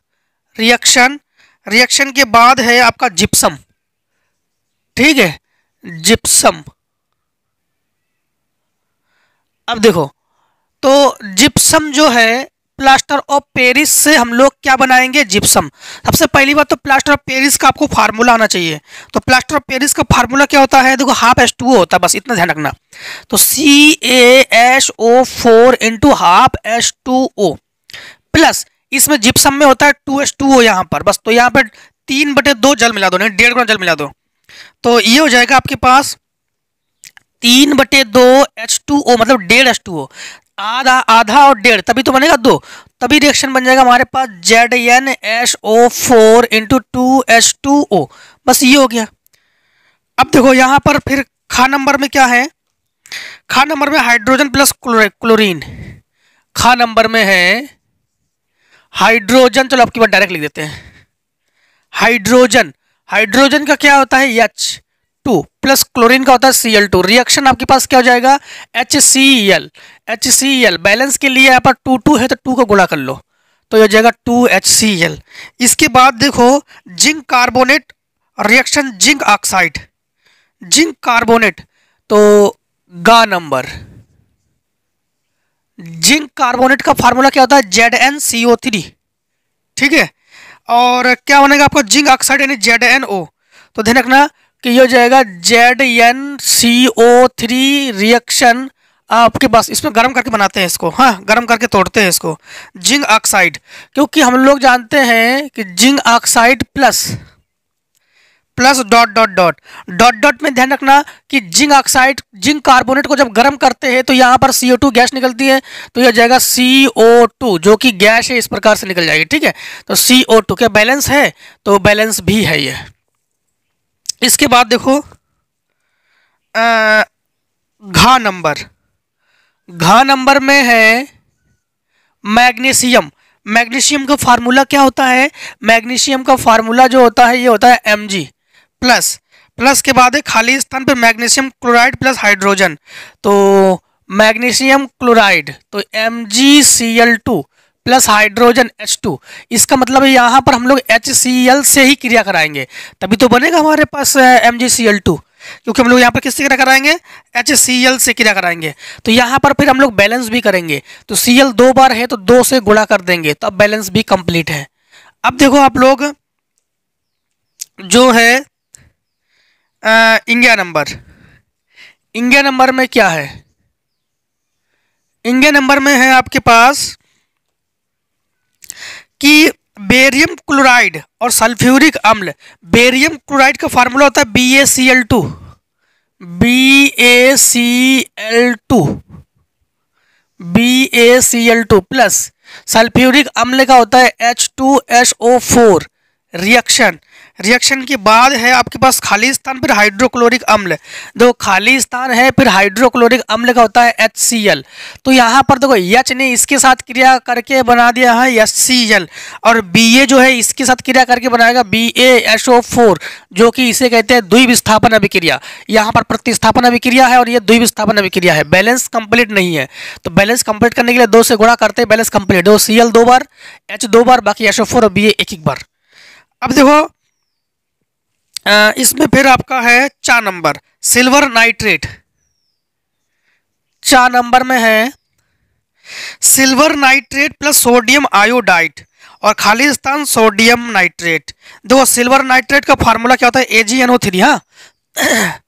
reaction reaction के बाद है आपका जिप्सम ठीक है जिप्सम अब देखो तो जिप्सम जो है प्लास्टर ऑफ पेरिस से हम लोग क्या बनाएंगे जिप्सम सबसे पहली बात तो प्लास्टर ऑफ पेरिस का आपको फार्मूला आना चाहिए तो प्लास्टर ऑफ पेरिस का फार्मूला क्या होता है देखो हाफ एस टू होता है बस इतना ध्यान रखना तो C A S O four into half S two O plus इसमें जिप्सम में होता है टू एस टू हो यहाँ पर बस तो यहाँ पर तीन बटे दो जल मिला दो नहीं डेढ़ गुना जल मिला दो तो ये हो जाएगा आपके पास तीन बटे दो एच टू ओ मतलब डेढ़ एच टू ओ आधा आधा और डेढ़ तभी तो बनेगा दो तभी रिएक्शन बन जाएगा हमारे पास Z N H O four into two H two O बस ये हो गया अब देखो यहाँ पर फिर खा नंबर में क्या है खा नंबर में हाइड्रोजन प्लस क्लोरीन खा नंबर में है हाइड्रोजन चलो आपकी बात डायरेक्ट लिख देते हैं हाइड्रोजन हाइड्रोजन का क्या होता है एच टू प्लस क्लोरीन का होता है सी एल टू रिएक्शन आपके पास क्या हो जाएगा H C L H C L balance के लिए यहाँ पर टू टू है तो टू को गुणा कर लो तो यह हो जाएगा टू एच सी एल इसके बाद देखो zinc carbonate reaction zinc oxide zinc carbonate तो गा नंबर जिंक कार्बोनेट का फार्मूला क्या होता है Z N C O three ठीक है और क्या बनेगा आपका जिंक ऑक्साइड यानी जेड एन ओ तो ध्यान रखना कि ये हो जाएगा Z N C O three reaction आपके पास इसमें गर्म करके बनाते हैं इसको हाँ गर्म करके तोड़ते हैं इसको जिंक ऑक्साइड क्योंकि हम लोग जानते हैं कि zinc oxide plus plus dot dot dot dot dot में ध्यान रखना कि जिंक ऑक्साइड जिंक कार्बोनेट को जब गर्म करते हैं तो यहाँ पर सी गैस निकलती है तो यह जाएगा सी जो कि गैस है इस प्रकार से निकल जाएगी ठीक है तो सी क्या बैलेंस है तो बैलेंस भी है ये इसके बाद देखो घा नंबर घा नंबर में है मैग्नीशियम मैग्नीशियम का फार्मूला क्या होता है मैग्नीशियम का फार्मूला जो होता है ये होता है एम जी प्लस प्लस के बाद है खाली स्थान पर मैग्नीशियम क्लोराइड प्लस हाइड्रोजन तो मैग्नीशियम क्लोराइड तो M G C L two plus hydrogen H two इसका मतलब है यहाँ पर हम लोग एच सी एल से ही क्रिया कराएंगे तभी तो बनेगा हमारे पास M G C L two क्योंकि हम लोग यहाँ पर किससे क्रिया कराएंगे एच सी एल से क्रिया कराएंगे तो यहाँ पर फिर हम लोग बैलेंस भी करेंगे तो सी एल दो बार है तो दो से गुणा कर देंगे तो अब बैलेंस भी कंप्लीट है अब देखो आप लोग जो है इंडिया नंबर इंडिया नंबर में क्या है इंडिया नंबर में है आपके पास कि बेरियम क्लोराइड और सल्फ्यूरिक अम्ल बेरियम क्लोराइड का फार्मूला होता है B A C L two B A C L two B A C L two plus sulphuric अम्ल का होता है H two H O four reaction reaction के बाद है आपके पास खाली स्थान फिर हाइड्रोक्लोरिक अम्ल देखो खाली स्थान है फिर हाइड्रोक्लोरिक अम्ल का होता है एच तो यहाँ पर देखो यच ने इसके साथ क्रिया करके बना दिया है एच और बी जो है इसके साथ क्रिया करके बनाएगा बी जो कि इसे कहते हैं विस्थापन अभिक्रिया यहाँ पर प्रतिस्थापन अभिक्रिया है और ये विस्थापन अभिक्रिया है बैलेंस कंप्लीट नहीं है तो बैलेंस कंप्लीट करने के लिए दो से गुणा करते हैं बैलेंस कंप्लीट दो सी दो बार एच दो बार बाकी एच और बी एक एक बार अब देखो इसमें फिर आपका है चार नंबर सिल्वर नाइट्रेट चार नंबर में है silver nitrate plus sodium iodide और खालिस्तान सोडियम नाइट्रेट देखो सिल्वर नाइट्रेट का फार्मूला क्या होता है A G N O three हाँ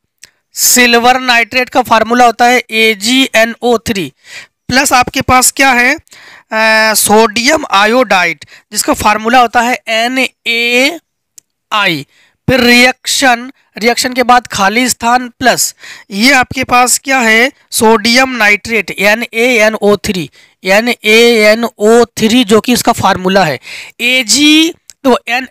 सिल्वर नाइट्रेट का फार्मूला होता है A G N O three plus आपके पास क्या है सोडियम आयोडाइट जिसका फार्मूला होता है एन ए आई फिर रिएक्शन रिएक्शन के बाद खाली स्थान प्लस ये आपके पास क्या है sodium nitrate N A N O three N A N O three जो कि इसका फार्मूला है ए जी तो एन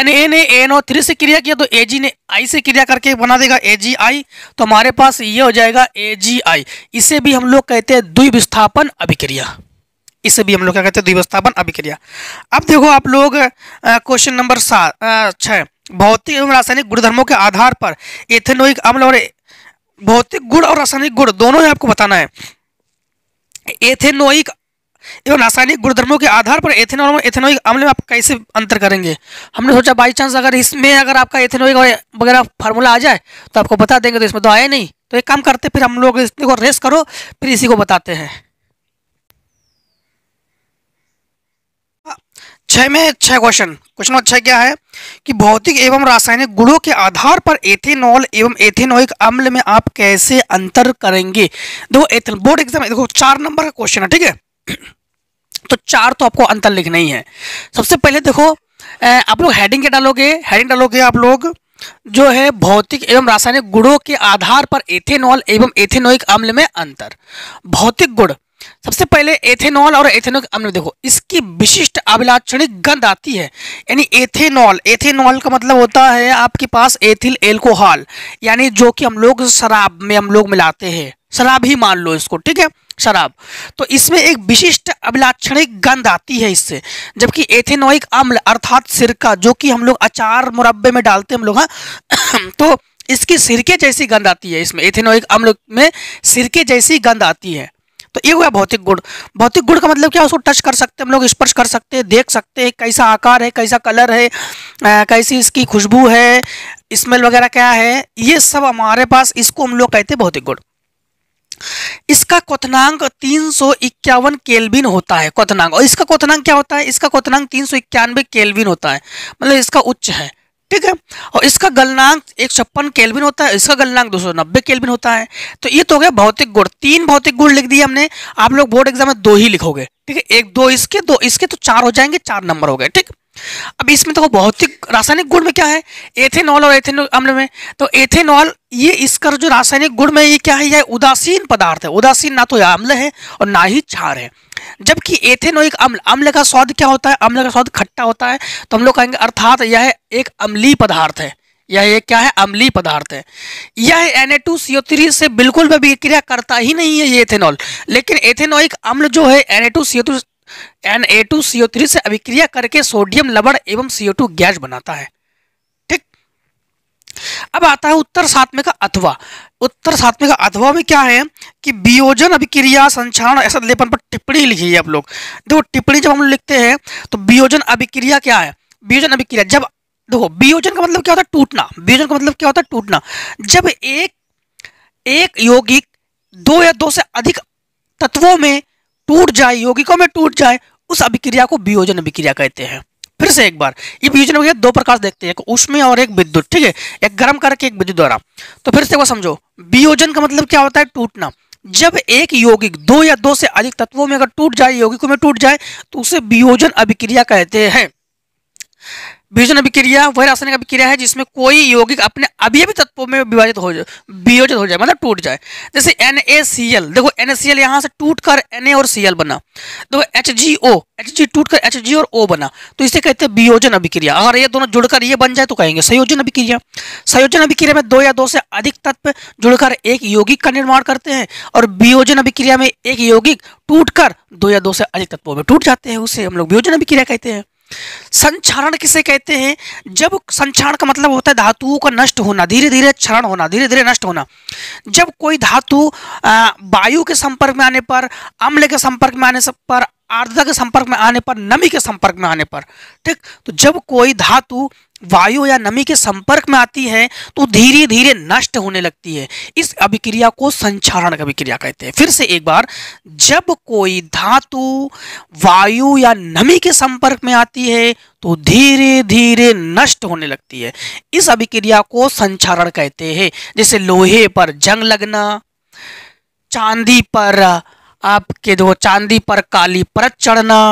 एन ए ने एन ओ थ्री से क्रिया किया तो ए जी ने आई से क्रिया करके बना देगा ए जी आई तो हमारे पास ये हो जाएगा ए जी आई इसे भी हम लोग कहते हैं द्विविस्थापन अभिक्रिया इसे भी हम लोग क्या कहते हैं द्विवस्थापन अभिक्रिया अब देखो आप लोग क्वेश्चन नंबर सात छः भौतिक एवं रासायनिक गुणधर्मों के आधार पर एथेनोइक अम्ल और भौतिक गुण और रासायनिक गुण दोनों ही आपको बताना है एथेनोइक एवं रासायनिक गुणधर्मों के आधार पर एथेनॉल और एथेनोइक अम्ल में आप कैसे अंतर करेंगे हमने सोचा बाई चांस अगर इसमें अगर आपका एथेनोइक और वगैरह फार्मूला आ जाए तो आपको बता देंगे तो इसमें तो आया नहीं तो एक काम करते फिर हम लोग इसको रेस करो फिर इसी को बताते हैं छः में छः क्वेश्चन क्वेश्चन नंबर क्या है कि भौतिक एवं रासायनिक गुणों के आधार पर एथेनॉल एवं एथेनोइक अम्ल में आप कैसे अंतर करेंगे देखो एथेन बोर्ड एग्जाम देखो चार नंबर का क्वेश्चन है ठीक है तो चार तो आपको अंतर लिखना ही है सबसे पहले देखो आप लोग हेडिंग के डालोगे हेडिंग डालोगे आप लोग जो है भौतिक एवं रासायनिक गुणों के आधार पर एथेनॉल एवं एथेनोइक अम्ल में अंतर भौतिक गुण सबसे पहले एथेनॉल और एथेनॉल अम्ल देखो इसकी विशिष्ट अभिलाक्षणिक गंध आती है यानी एथेनॉल एथेनॉल का मतलब होता है आपके पास एथिल एल्कोहल यानी जो कि हम लोग शराब में हम लोग मिलाते हैं शराब ही मान लो इसको ठीक है शराब तो इसमें एक विशिष्ट अभिलाक्षणिक गंध आती है इससे जबकि एथेनोइक अम्ल अर्थात सिरका जो कि हम लोग अचार मुरब्बे में डालते हैं हम लोग हाँ तो इसकी सिरके जैसी गंध आती है इसमें एथेनोइक अम्ल में सिरके जैसी गंध आती है तो ये हुआ भौतिक गुण भौतिक गुण का मतलब क्या उसको टच कर सकते हैं हम लोग स्पर्श कर सकते हैं देख सकते हैं कैसा आकार है कैसा कलर है आ, कैसी इसकी खुशबू है स्मेल वगैरह क्या है ये सब हमारे पास इसको हम लोग कहते हैं भौतिक गुण इसका क्वनांक तीन सौ इक्यावन केल्विन होता है क्वनांग और इसका क्वनांक क्या होता है इसका क्वनांग तीन सौ इक्यानवे केलविन होता है मतलब इसका उच्च है ठीक है और इसका गलनांक एक छप्पन केल्विन होता है इसका गलनांक 290 केल्विन होता है तो ये तो हो गया भौतिक गुण तीन भौतिक गुण लिख दिए हमने आप लोग बोर्ड एग्जाम में दो ही लिखोगे ठीक है एक दो इसके दो इसके तो चार हो जाएंगे चार नंबर हो गए ठीक अब इसमें देखो तो भौतिक रासायनिक गुण में क्या है एथेनॉल और एथेनॉल अम्ल में तो एथेनॉल ये इसका जो रासायनिक गुण में ये क्या है यह उदासीन पदार्थ है उदासीन ना तो यह अम्ल है और ना ही क्षार है जबकि एथेनोइक अम्ल अम्ल का स्वाद क्या होता है अम्ल का स्वाद खट्टा होता है तो हम लोग कहेंगे अर्थात यह एक अम्लीय पदार्थ है यह ये क्या है अम्लीय पदार्थ है यह Na2CO3 से बिल्कुल भी क्रिया करता ही नहीं है ये एथेनॉल लेकिन एथेनोइक अम्ल जो है Na2CO3 N A two C O three से अभिक्रिया करके सोडियम लवण एवं सीओ टू गैस बनाता है ठीक अब आता है उत्तर सातवें का अथवा उत्तर सातवें का अथवा में क्या है कि वियोजन अभिक्रिया संचारण ऐसा लेपन पर टिप्पणी लिखी है आप लोग देखो टिप्पणी जब हम लिखते हैं तो वियोजन अभिक्रिया क्या है वियोजन अभिक्रिया जब देखो वियोजन का मतलब क्या होता है टूटना वियोजन का मतलब क्या होता है टूटना जब एक एक यौगिक दो या दो से अधिक तत्वों में टूट जाए यौगिकों में टूट जाए उस अभिक्रिया को वियोजन अभिक्रिया कहते हैं फिर से एक बार ये वियोजन अभिक्रिया दो प्रकार देखते हैं एक उष्मीय और एक विद्युत ठीक है एक गर्म करके एक विद्युत द्वारा तो फिर से वो समझो वियोजन का मतलब क्या होता है टूटना जब एक यौगिक दो या दो से अधिक तत्वों में अगर टूट जाए यौगिकों में टूट जाए तो उसे वियोजन अभिक्रिया कहते हैं वियोजन अभिक्रिया वह रासायनिक अभिक्रिया है जिसमें कोई यौगिक अपने अभी अभी तत्वों में विभाजित हो जाए वियोजित हो जाए मतलब टूट जाए जैसे एन देखो एन ए यहाँ से टूट कर एन और सी बना देखो H G O H G टूट कर एच जी और ओ बना तो इसे कहते हैं वियोजन अभिक्रिया अगर ये दोनों जुड़कर ये बन जाए तो कहेंगे संयोजन अभिक्रिया संयोजन अभिक्रिया में दो या दो से अधिक तत्व जुड़कर एक यौगिक का निर्माण करते हैं और वियोजन अभिक्रिया में एक यौगिक कर दो या दो से अधिक तत्वों में टूट जाते हैं उसे हम लोग वियोजन अभिक्रिया कहते हैं संक्षारण किसे कहते हैं जब संक्षारण का मतलब होता है धातुओं का नष्ट होना धीरे धीरे क्षरण होना धीरे धीरे नष्ट होना जब कोई धातु वायु के संपर्क में आने पर अम्ल के संपर्क में आने पर आर्द्रता के संपर्क में आने पर नमी के संपर्क में आने पर ठीक तो जब कोई धातु वायु या नमी के संपर्क में आती है तो धीरे धीरे नष्ट होने लगती है इस अभिक्रिया को संक्षारण अभिक्रिया कहते हैं फिर से एक बार जब कोई धातु वायु या नमी के संपर्क में आती है तो धीरे धीरे नष्ट होने लगती है इस अभिक्रिया को संक्षारण कहते हैं जैसे लोहे पर जंग लगना चांदी पर आपके जो चांदी पर काली परत चढ़ना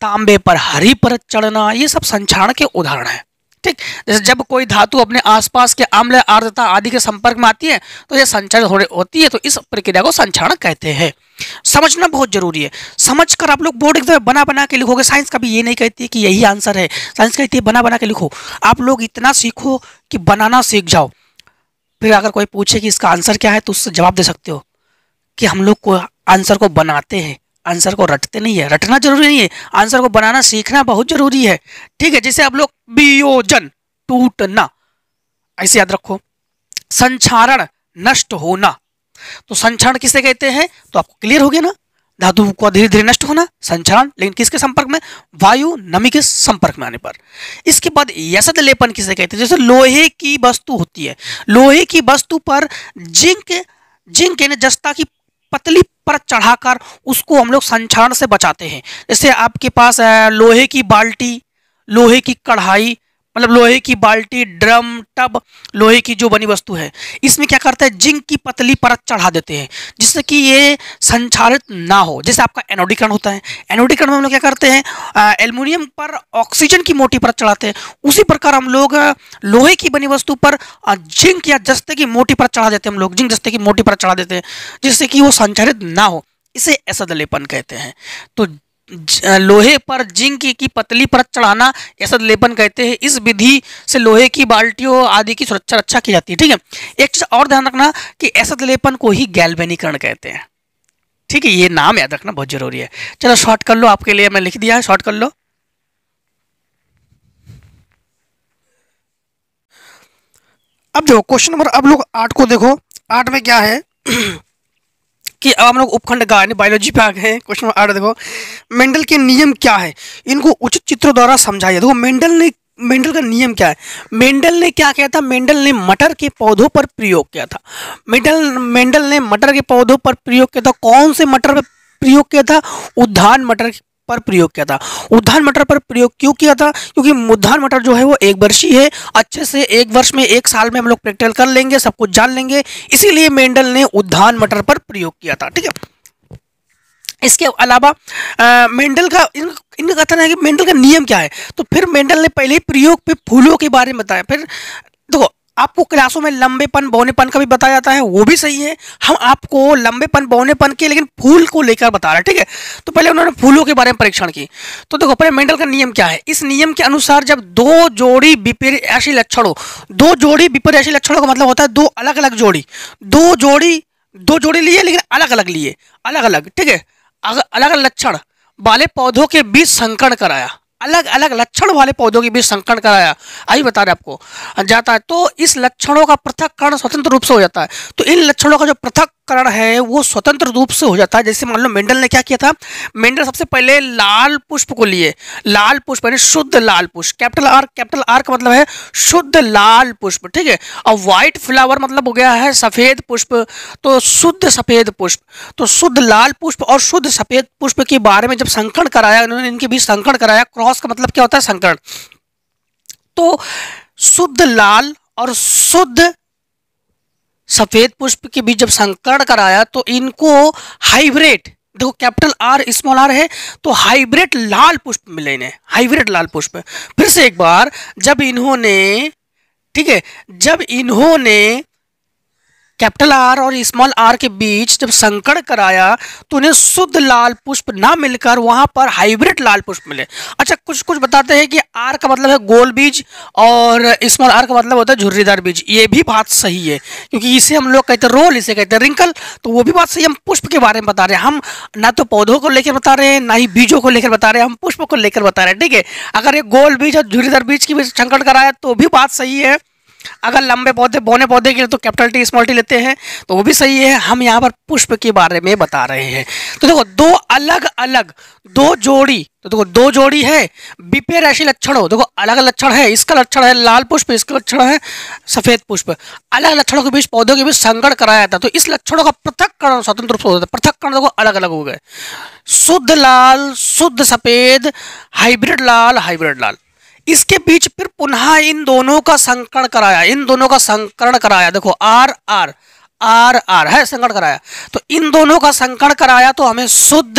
तांबे पर हरी परत चढ़ना ये सब संक्षारण के उदाहरण हैं ठीक जैसे जब कोई धातु अपने आसपास के अम्ल आर्द्रता आदि के संपर्क में आती है तो यह संचरण हो होती है तो इस प्रक्रिया को संचरण कहते हैं समझना बहुत जरूरी है समझ कर आप लोग बोर्ड एकदम बना बना के लिखोगे साइंस का भी ये नहीं कहती कि यही आंसर है साइंस कहती है बना बना के लिखो आप लोग इतना सीखो कि बनाना सीख जाओ फिर अगर कोई पूछे कि इसका आंसर क्या है तो उससे जवाब दे सकते हो कि हम लोग को आंसर को बनाते हैं आंसर को रटते नहीं है रटना जरूरी नहीं है आंसर को बनाना सीखना बहुत जरूरी है ठीक है जिसे आप लोग वियोजन टूटना ऐसे याद रखो संचारण नष्ट होना तो संचारण किसे कहते हैं तो आपको क्लियर हो गया ना धातु को धीरे धीरे नष्ट होना संचरण लेकिन किसके संपर्क में वायु नमी के संपर्क में आने पर इसके बाद यसद लेपन किसे कहते हैं जैसे लोहे की वस्तु होती है लोहे की वस्तु पर जिंक जिंक यानी जस्ता की पतली पर चढ़ाकर उसको हम लोग संक्षारण से बचाते हैं जैसे आपके पास लोहे की बाल्टी लोहे की कढ़ाई मतलब लोहे की बाल्टी ड्रम टब लोहे की जो बनी वस्तु है इसमें क्या करता है जिंक की पतली परत चढ़ा देते हैं जिससे कि ये संचालित ना हो जैसे आपका एनोडीकरण होता है एनोडीकरण में हम लोग क्या करते हैं एल्युमिनियम पर ऑक्सीजन की मोटी परत चढ़ाते हैं उसी प्रकार हम लोग लोहे की बनी वस्तु पर जिंक या जस्ते की मोटी परत चढ़ा देते हैं हम लोग जिंक जस्ते की मोटी परत चढ़ा देते हैं जिससे कि वो संचालित ना हो इसे ऐसा दलेपन कहते हैं तो लोहे पर जिंक की, की पतली परत चढ़ाना एसद लेपन कहते हैं इस विधि से लोहे की बाल्टियों आदि की सुरक्षा रक्षा की जाती है ठीक है एक चीज और ध्यान रखना कि ऐसा लेपन को ही गैल्वेनीकरण कहते हैं ठीक है ये नाम याद रखना बहुत जरूरी है चलो शॉर्ट कर लो आपके लिए मैं लिख दिया है शॉर्ट कर लो अब देखो क्वेश्चन नंबर अब लोग आठ को देखो आठ में क्या है कि अब हम लोग उपखंड यानी बायोलॉजी पे आ गए हैं क्वेश्चन आठ देखो मेंडल के नियम क्या है इनको उचित चित्रों द्वारा समझाइए देखो मेंडल ने मेंडल का नियम क्या है मेंडल ने क्या किया था मेंडल ने मटर के पौधों पर प्रयोग किया था मेंडल मेंडल ने मटर के पौधों पर प्रयोग किया था कौन से मटर पर प्रयोग किया था उद्धान मटर पर प्रयोग किया था उद्धार मटर पर प्रयोग क्यों किया था क्योंकि उद्धार मटर जो है वो एक वर्षीय है अच्छे से एक वर्ष में एक साल में हम लोग प्रैक्टिकल कर लेंगे सब कुछ जान लेंगे इसीलिए मेंडल ने उद्धार मटर पर प्रयोग किया था ठीक है इसके अलावा मेंडल का इन इनका कथन है कि मेंडल का नियम क्या है तो फिर मेंडल ने पहले प्रयोग पे फूलों के बारे में बताया फिर देखो आपको क्लासों में लंबेपन बौनेपन का भी बताया जाता है वो भी सही है हम आपको लंबेपन बौनेपन के लेकिन फूल को लेकर बता रहे हैं ठीक है तो पहले उन्होंने फूलों के बारे में परीक्षण की तो देखो पहले मेंडल का नियम क्या है इस नियम के अनुसार जब दो जोड़ी विपर्याशी लक्षणों दो जोड़ी ऐसी लक्षणों का मतलब होता है दो अलग अलग जोड़ी दो जोड़ी दो जोड़ी लिए लेकिन अलग अलग लिए अलग अलग ठीक है अलग अलग लक्षण वाले पौधों के बीच संकरण कराया अलग अलग लक्षण वाले पौधों के बीच संकरण कराया आइए बता रहे आपको जाता है तो इस लक्षणों का पृथककरण स्वतंत्र रूप से हो जाता है तो इन लक्षणों का जो पृथककरण है वो स्वतंत्र रूप से हो जाता है जैसे मान लो मेंडल ने क्या किया था मेंडल सबसे पहले लाल पुष्प को लिए लाल पुष्प यानी शुद्ध लाल पुष्प कैपिटल आर कैपिटल आर का मतलब है शुद्ध लाल पुष्प ठीक है और व्हाइट फ्लावर मतलब हो गया है सफ़ेद पुष्प तो शुद्ध सफ़ेद पुष्प तो शुद्ध लाल पुष्प और शुद्ध सफ़ेद पुष्प के बारे में जब संकरण कराया उन्होंने इनके बीच संकरण कराया क्रॉस क्रॉस का मतलब क्या होता है संकरण तो शुद्ध लाल और शुद्ध सफेद पुष्प के बीच जब संकरण कराया तो इनको हाइब्रिड देखो कैपिटल आर स्मॉल आर है तो हाइब्रिड लाल पुष्प मिले इन्हें हाइब्रिड लाल पुष्प फिर से एक बार जब इन्होंने ठीक है जब इन्होंने कैपिटल आर और स्मॉल आर के बीच जब संकट कराया तो उन्हें शुद्ध लाल पुष्प ना मिलकर वहां पर हाइब्रिड लाल पुष्प मिले अच्छा कुछ कुछ बताते हैं कि आर का मतलब है गोल बीज और स्मॉल आर का मतलब होता है झुर्रीदार बीज ये भी बात सही है क्योंकि इसे हम लोग कहते हैं रोल इसे कहते हैं रिंकल तो वो भी बात सही हम पुष्प के बारे में बता रहे हैं हम ना तो पौधों को लेकर बता रहे हैं ना ही बीजों को लेकर बता रहे हैं हम पुष्प को लेकर बता रहे हैं ठीक है अगर ये गोल बीज और झुर्रीदार बीज की संकट कराया तो भी बात सही है अगर लंबे पौधे बोने पौधे के लिए तो कैपिटल टी स्मॉल टी लेते हैं तो वो भी सही है हम यहाँ पर पुष्प के बारे में बता रहे हैं तो देखो दो अलग अलग दो जोड़ी तो देखो दो जोड़ी है बिपे राशि लक्षण हो देखो अलग लक्षण है इसका लक्षण है लाल पुष्प इसका लक्षण है सफेद पुष्प अलग लक्षणों के बीच पौधों के बीच संगण कराया है तो इस लक्षणों का पृथककरण स्वतंत्र रूप से होता है पृथककरण देखो अलग अलग हो गए शुद्ध लाल शुद्ध सफेद हाइब्रिड लाल हाइब्रिड लाल इसके बीच फिर पुनः इन दोनों का संकरण कराया इन दोनों का संकरण कराया देखो आर आर आर आर है संकरण कराया तो इन दोनों का संकरण कराया तो हमें शुद्ध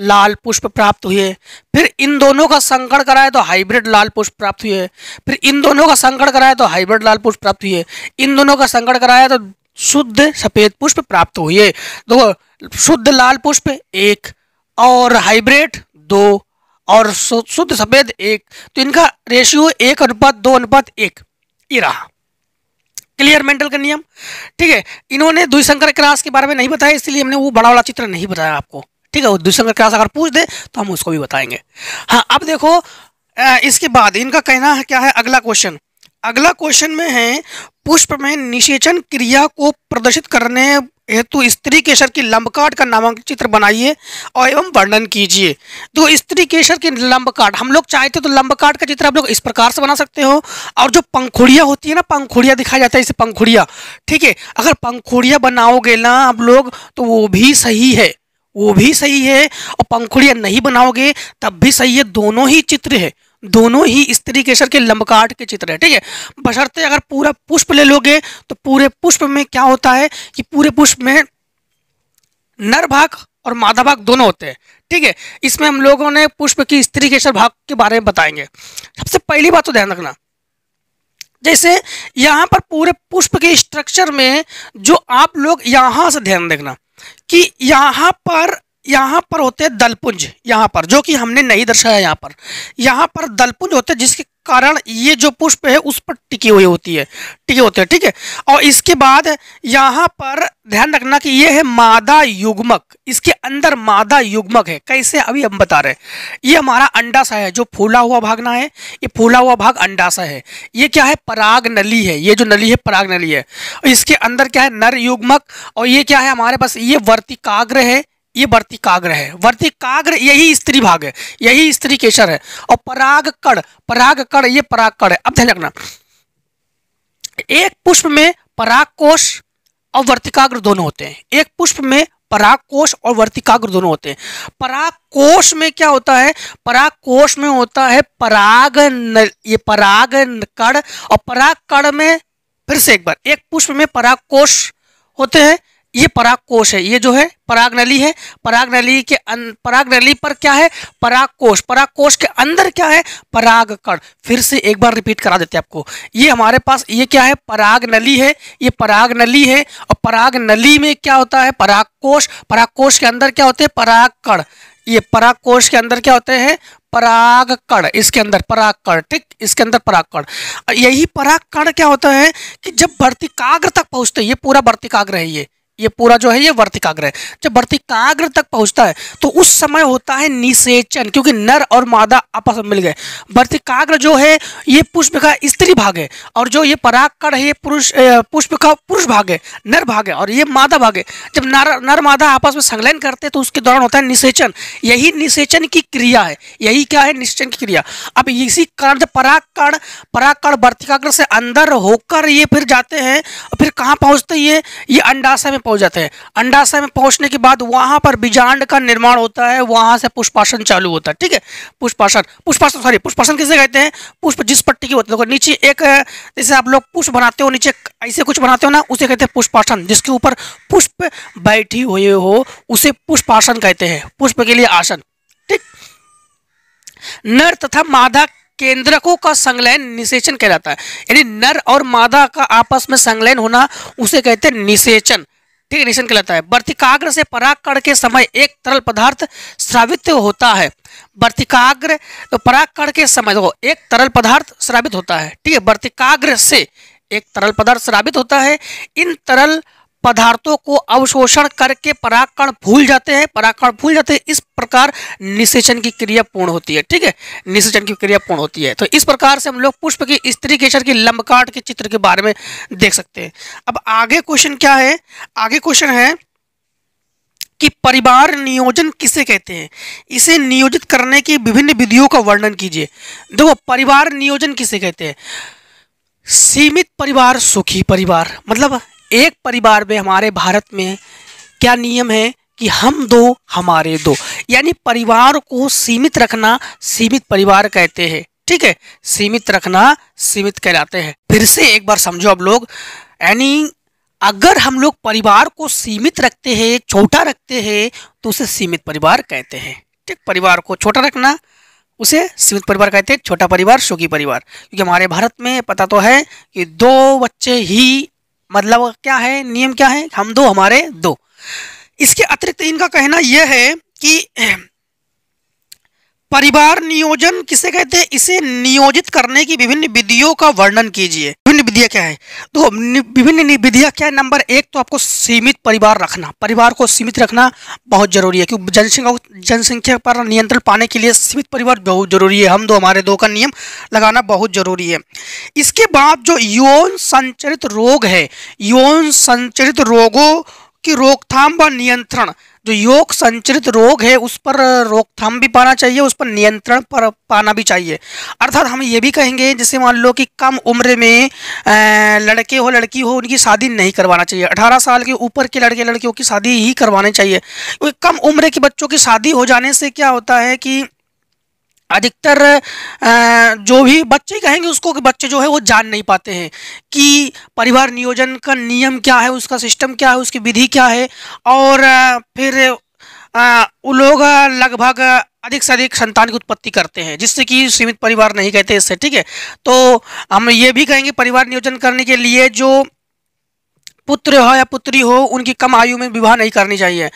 लाल पुष्प प्राप्त हुए फिर इन दोनों का संकरण कराया तो हाइब्रिड लाल पुष्प प्राप्त हुए फिर इन दोनों का संकरण कराया तो हाइब्रिड लाल पुष्प प्राप्त हुए इन दोनों का संकरण कराया तो शुद्ध सफेद पुष्प प्राप्त हुए देखो शुद्ध लाल पुष्प एक और हाइब्रिड दो और शुद्ध सफ़ेद एक तो इनका रेशियो एक अनुपात दो अनुपात एक ये रहा क्लियर मेंटल का नियम ठीक है इन्होंने द्विशंकर क्रास के बारे में नहीं बताया इसलिए हमने वो बड़ा वाला चित्र नहीं बताया आपको ठीक है वो द्विशंकर क्रास अगर पूछ दे तो हम उसको भी बताएंगे हाँ अब देखो इसके बाद इनका कहना है क्या है अगला क्वेश्चन अगला क्वेश्चन में है पुष्प में निषेचन क्रिया को प्रदर्शित करने हेतु स्त्री केसर की लंबकाट का नामांकन चित्र बनाइए और एवं वर्णन कीजिए तो स्त्री केसर की लंबकाट हम लोग चाहते तो लंबकाट का चित्र आप लोग इस प्रकार से बना सकते हो और जो पंखुड़िया होती है ना पंखुड़िया दिखाया जाता है इसे पंखुड़िया ठीक है अगर पंखुड़िया बनाओगे ना आप लोग तो वो भी सही है वो भी सही है और पंखुड़िया नहीं बनाओगे तब भी सही है दोनों ही चित्र है दोनों ही स्त्री केसर के लंबकाट के चित्र है ठीक है बशर्ते अगर पूरा पुष्प ले लोगे तो पूरे पुष्प में क्या होता है कि पूरे पुष्प में नर भाग और मादा भाग दोनों होते हैं ठीक है इसमें हम लोगों ने पुष्प की स्त्री केसर भाग के बारे में बताएंगे सबसे पहली बात तो ध्यान रखना जैसे यहां पर पूरे पुष्प के स्ट्रक्चर में जो आप लोग यहां से ध्यान देखना कि यहां पर यहाँ पर होते हैं दलपुंज यहाँ पर जो कि हमने नहीं दर्शाया यहाँ पर यहाँ पर दलपुंज होते हैं जिसके कारण ये जो पुष्प है उस पर टिकी हुई होती है टिके होते हैं ठीक है और इसके बाद यहाँ पर ध्यान रखना कि ये है मादा युग्मक इसके अंदर मादा युग्मक है कैसे अभी हम बता रहे हैं ये हमारा अंडाशय है जो फूला हुआ भाग ना है ये फूला हुआ भाग अंडाशय है ये क्या है पराग नली है ये जो नली है पराग नली है इसके अंदर क्या है नर युग्मक और ये क्या है हमारे पास ये वर्तिकाग्र है ये वर्तिकाग्र है वर्तिकाग्र यही स्त्री भाग है यही स्त्री केसर है और पराग कड़ ये कड़ है अब ध्यान रखना एक पुष्प में पराग कोश और वर्तिकाग्र दोनों होते हैं एक पुष्प में पराग कोष और वर्तिकाग्र दोनों होते हैं पराग कोश में क्या होता है पराग कोष में होता है पराग न, ये पराग कड़ और पराग कड़ में फिर से एक बार एक पुष्प में पराग कोष होते हैं ये पराग कोश है ये जो है पराग नली है पराग नली के अं, पराग नली पर क्या है पराग कोश पराग कोष के अंदर क्या है पराग कण फिर से एक बार रिपीट करा देते हैं आपको ये हमारे पास ये क्या है पराग नली है ये पराग नली है और पराग नली में क्या होता है पराग कोष पराग कोष के अंदर क्या होते हैं पराग कण ये पराग कोष के अंदर क्या होते हैं पराग कण इसके अंदर पराग कण ठीक इसके अंदर पराग कण यही पराग कण क्या होता है कि जब भर्तिकाग्र तक पहुंचते हैं ये पूरा भर्तिकाग्र है ये ये पूरा जो है ये वर्तिकाग्र है जब वर्तिकाग्र तक पहुंचता है तो उस समय होता है निषेचन क्योंकि नर और मादा आपस में मिल गए वर्तिकाग्र जो है ये पुष्प का स्त्री भाग है और जो ये परागकण है ये पुरुष पुष्प का पुरुष भाग है नर भाग है और ये मादा भाग है जब नर नर मादा आपस में संलयन करते हैं तो उसके दौरान होता है निषेचन यही निषेचन की क्रिया है यही क्या है निषेचन की क्रिया अब इसी कारण जब परागकण परागकण वर्तिकाग्र से अंदर होकर ये फिर जाते हैं फिर कहाँ पहुँचते ये ये अंडाशय में पहुंच जाते हैं अंडाशय में पहुंचने के बाद वहां पर बीजांड का निर्माण होता है वहां से पुष्पाशन चालू होता है ठीक है पुष्पाशन पुष्पाशन सॉरी पुष्पाशन किसे कहते हैं पुष्प जिस पट्टी की होती है नीचे एक जैसे आप लोग पुष्प बनाते हो नीचे ऐसे कुछ बनाते हो ना उसे कहते हैं पुष्पाशन जिसके ऊपर पुष्प बैठी हुई हो उसे पुष्पाशन कहते हैं पुष्प के लिए आसन ठीक नर तथा मादा केंद्रकों का संलयन निषेचन कहलाता है यानी नर और मादा का आपस में संलयन होना उसे कहते हैं निषेचन ठीक है निशन कहलाता है वर्तिकाग्र से परागकण के समय एक तरल पदार्थ श्रावित होता है वर्तिकाग्र तो परागकण के समय देखो एक तरल पदार्थ श्रावित होता है ठीक है वर्तिकाग्र से एक तरल पदार्थ श्रावित होता है इन तरल पदार्थों को अवशोषण करके पराकण भूल जाते हैं पराकण भूल जाते हैं इस प्रकार निषेचन की क्रिया पूर्ण होती है ठीक है निषेचन की क्रिया पूर्ण होती है तो इस प्रकार से हम लोग पुष्प की स्त्री केसर की लंबकाट के चित्र के बारे में देख सकते हैं अब आगे क्वेश्चन क्या है आगे क्वेश्चन है कि परिवार नियोजन किसे कहते हैं इसे नियोजित करने की विभिन्न विधियों का वर्णन कीजिए देखो परिवार नियोजन किसे कहते हैं सीमित परिवार सुखी परिवार मतलब एक परिवार में हमारे भारत में क्या नियम है कि हम दो हमारे दो यानी परिवार को सीमित रखना सीमित परिवार कहते हैं ठीक है सीमित रखना सीमित कहलाते हैं फिर से एक बार समझो अब लोग यानी अगर हम लोग परिवार को सीमित रखते हैं छोटा रखते हैं तो उसे सीमित परिवार कहते हैं ठीक परिवार को छोटा रखना उसे सीमित परिवार कहते हैं छोटा परिवार सुखी परिवार क्योंकि हमारे भारत में पता तो है कि दो बच्चे ही मतलब क्या है नियम क्या है हम दो हमारे दो इसके अतिरिक्त इनका कहना यह है कि परिवार नियोजन किसे कहते हैं इसे नियोजित करने की विभिन्न विधियों का वर्णन कीजिए विभिन्न विधियाँ क्या है तो विभिन्न विधियाँ क्या है नंबर एक तो आपको सीमित परिवार रखना परिवार को सीमित रखना बहुत जरूरी है क्योंकि जनसंख्या जनसंख्या पर नियंत्रण पाने के लिए सीमित परिवार बहुत जरूरी है हम दो हमारे दो का नियम लगाना बहुत जरूरी है इसके बाद जो यौन संचरित रोग है यौन संचरित रोगों की रोकथाम व नियंत्रण जो योग संचरित रोग है उस पर रोकथाम भी पाना चाहिए उस पर नियंत्रण पर पाना भी चाहिए अर्थात हम ये भी कहेंगे जैसे मान लो कि कम उम्र में लड़के हो लड़की हो उनकी शादी नहीं करवाना चाहिए अठारह साल के ऊपर के लड़के लड़कियों की शादी ही करवानी चाहिए क्योंकि कम उम्र के बच्चों की शादी हो जाने से क्या होता है कि अधिकतर जो भी बच्चे कहेंगे उसको कि बच्चे जो है वो जान नहीं पाते हैं कि परिवार नियोजन का नियम क्या है उसका सिस्टम क्या है उसकी विधि क्या है और फिर वो लोग लगभग अधिक से अधिक संतान की उत्पत्ति करते हैं जिससे कि सीमित परिवार नहीं कहते इससे ठीक है तो हम ये भी कहेंगे परिवार नियोजन करने के लिए जो पुत्र हो या पुत्री हो उनकी कम आयु में विवाह नहीं करनी चाहिए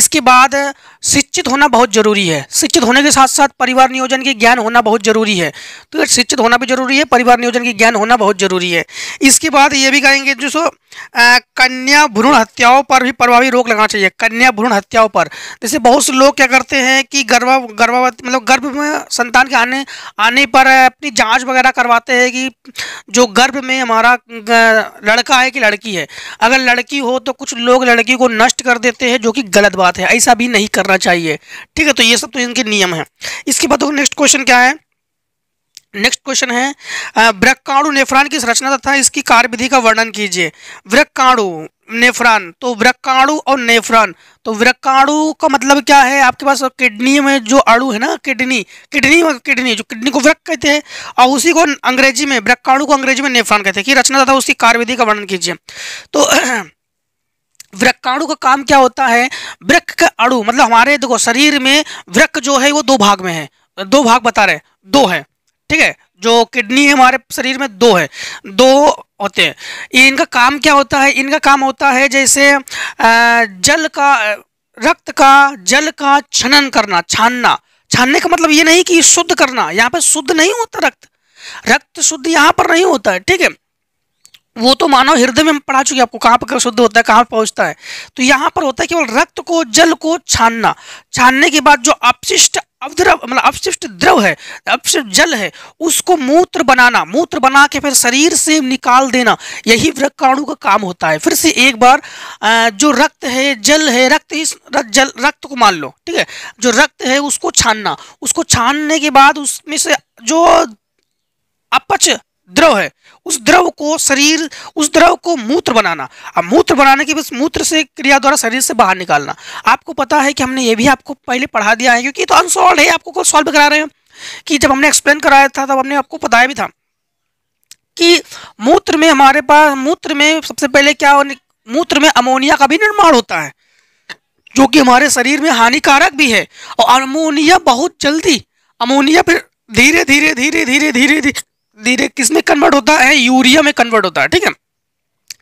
इसके बाद शिक्षित होना बहुत ज़रूरी है शिक्षित होने के साथ साथ परिवार नियोजन की ज्ञान होना बहुत ज़रूरी है तो शिक्षित होना भी ज़रूरी है परिवार नियोजन की ज्ञान होना बहुत ज़रूरी है इसके बाद ये भी कहेंगे जो सो कन्या भ्रूण हत्याओं पर भी प्रभावी रोक लगाना चाहिए कन्या भ्रूण हत्याओं पर जैसे बहुत से लोग क्या करते हैं कि गर्भा गर्भावती मतलब गर्भ में संतान के आने आने पर अपनी जाँच वगैरह करवाते हैं कि जो गर्भ में हमारा लड़का है कि लड़की है अगर लड़की हो तो कुछ लोग लड़की को नष्ट कर देते हैं जो कि गलत बात है ऐसा भी नहीं करना चाहिए ठीक है तो ये सब तो इनके नियम हैं इसके बाद नेक्स्ट क्वेश्चन क्या है नेक्स्ट क्वेश्चन है वृक्काणु नेफ्रान की संरचना तथा इसकी कार्यविधि का वर्णन कीजिए वृक्काणु नेफ्रॉन तो वृक्काणु और नेफ्रॉन तो वृक्काणु का मतलब क्या है आपके पास किडनी में जो अड़ु है ना किडनी किडनी मतलब किडनी जो किडनी को वृक्क कहते हैं और उसी को अंग्रेजी में वृक्काणु को अंग्रेजी में नेफ्रॉन कहते हैं कि रचना तथा उसकी कार्यविधि का वर्णन कीजिए तो वृक्काणु का काम क्या होता है वृक्क का अड़ु मतलब हमारे देखो शरीर में वृक्क जो है वो दो भाग में है दो भाग बता रहे दो है ठीक है जो किडनी है हमारे शरीर में दो है दो होते हैं इनका काम क्या होता है इनका काम होता है जैसे जल का रक्त का जल का छनन करना छानना छानने का मतलब ये नहीं कि शुद्ध करना यहाँ पर शुद्ध नहीं होता रक्त रक्त शुद्ध यहाँ पर नहीं होता है ठीक है वो तो मानव हृदय में हम पढ़ा चुके आपको कहाँ पर शुद्ध होता है कहाँ पहुंचता है तो यहाँ पर होता है केवल रक्त को जल को छानना छानने के बाद जो अपशिष्ट अवद्रव मतलब अपशिष्ट द्रव है अपशिष्ट जल है उसको मूत्र बनाना मूत्र बना के फिर शरीर से निकाल देना यही वृक्काणु का काम होता है फिर से एक बार जो रक्त है जल है रक्त इस रक्त जल रक्त को मान लो ठीक है जो रक्त है उसको छानना उसको छानने के बाद उसमें से जो अपच द्रव है उस द्रव को शरीर उस द्रव को मूत्र बनाना अब मूत्र बनाने के बस मूत्र से क्रिया द्वारा शरीर से बाहर निकालना आपको पता है कि हमने ये भी आपको पहले पढ़ा दिया है क्योंकि तो अनसॉल्व है आपको सॉल्व करा रहे हैं कि जब हमने एक्सप्लेन कराया था तब हमने आपको बताया भी था कि मूत्र में हमारे पास मूत्र में सबसे पहले क्या मूत्र में अमोनिया का भी निर्माण होता है जो कि हमारे शरीर में हानिकारक भी है और अमोनिया बहुत जल्दी अमोनिया फिर धीरे धीरे धीरे धीरे धीरे धीरे धीरे किस में कन्वर्ट होता है यूरिया में कन्वर्ट होता है ठीक है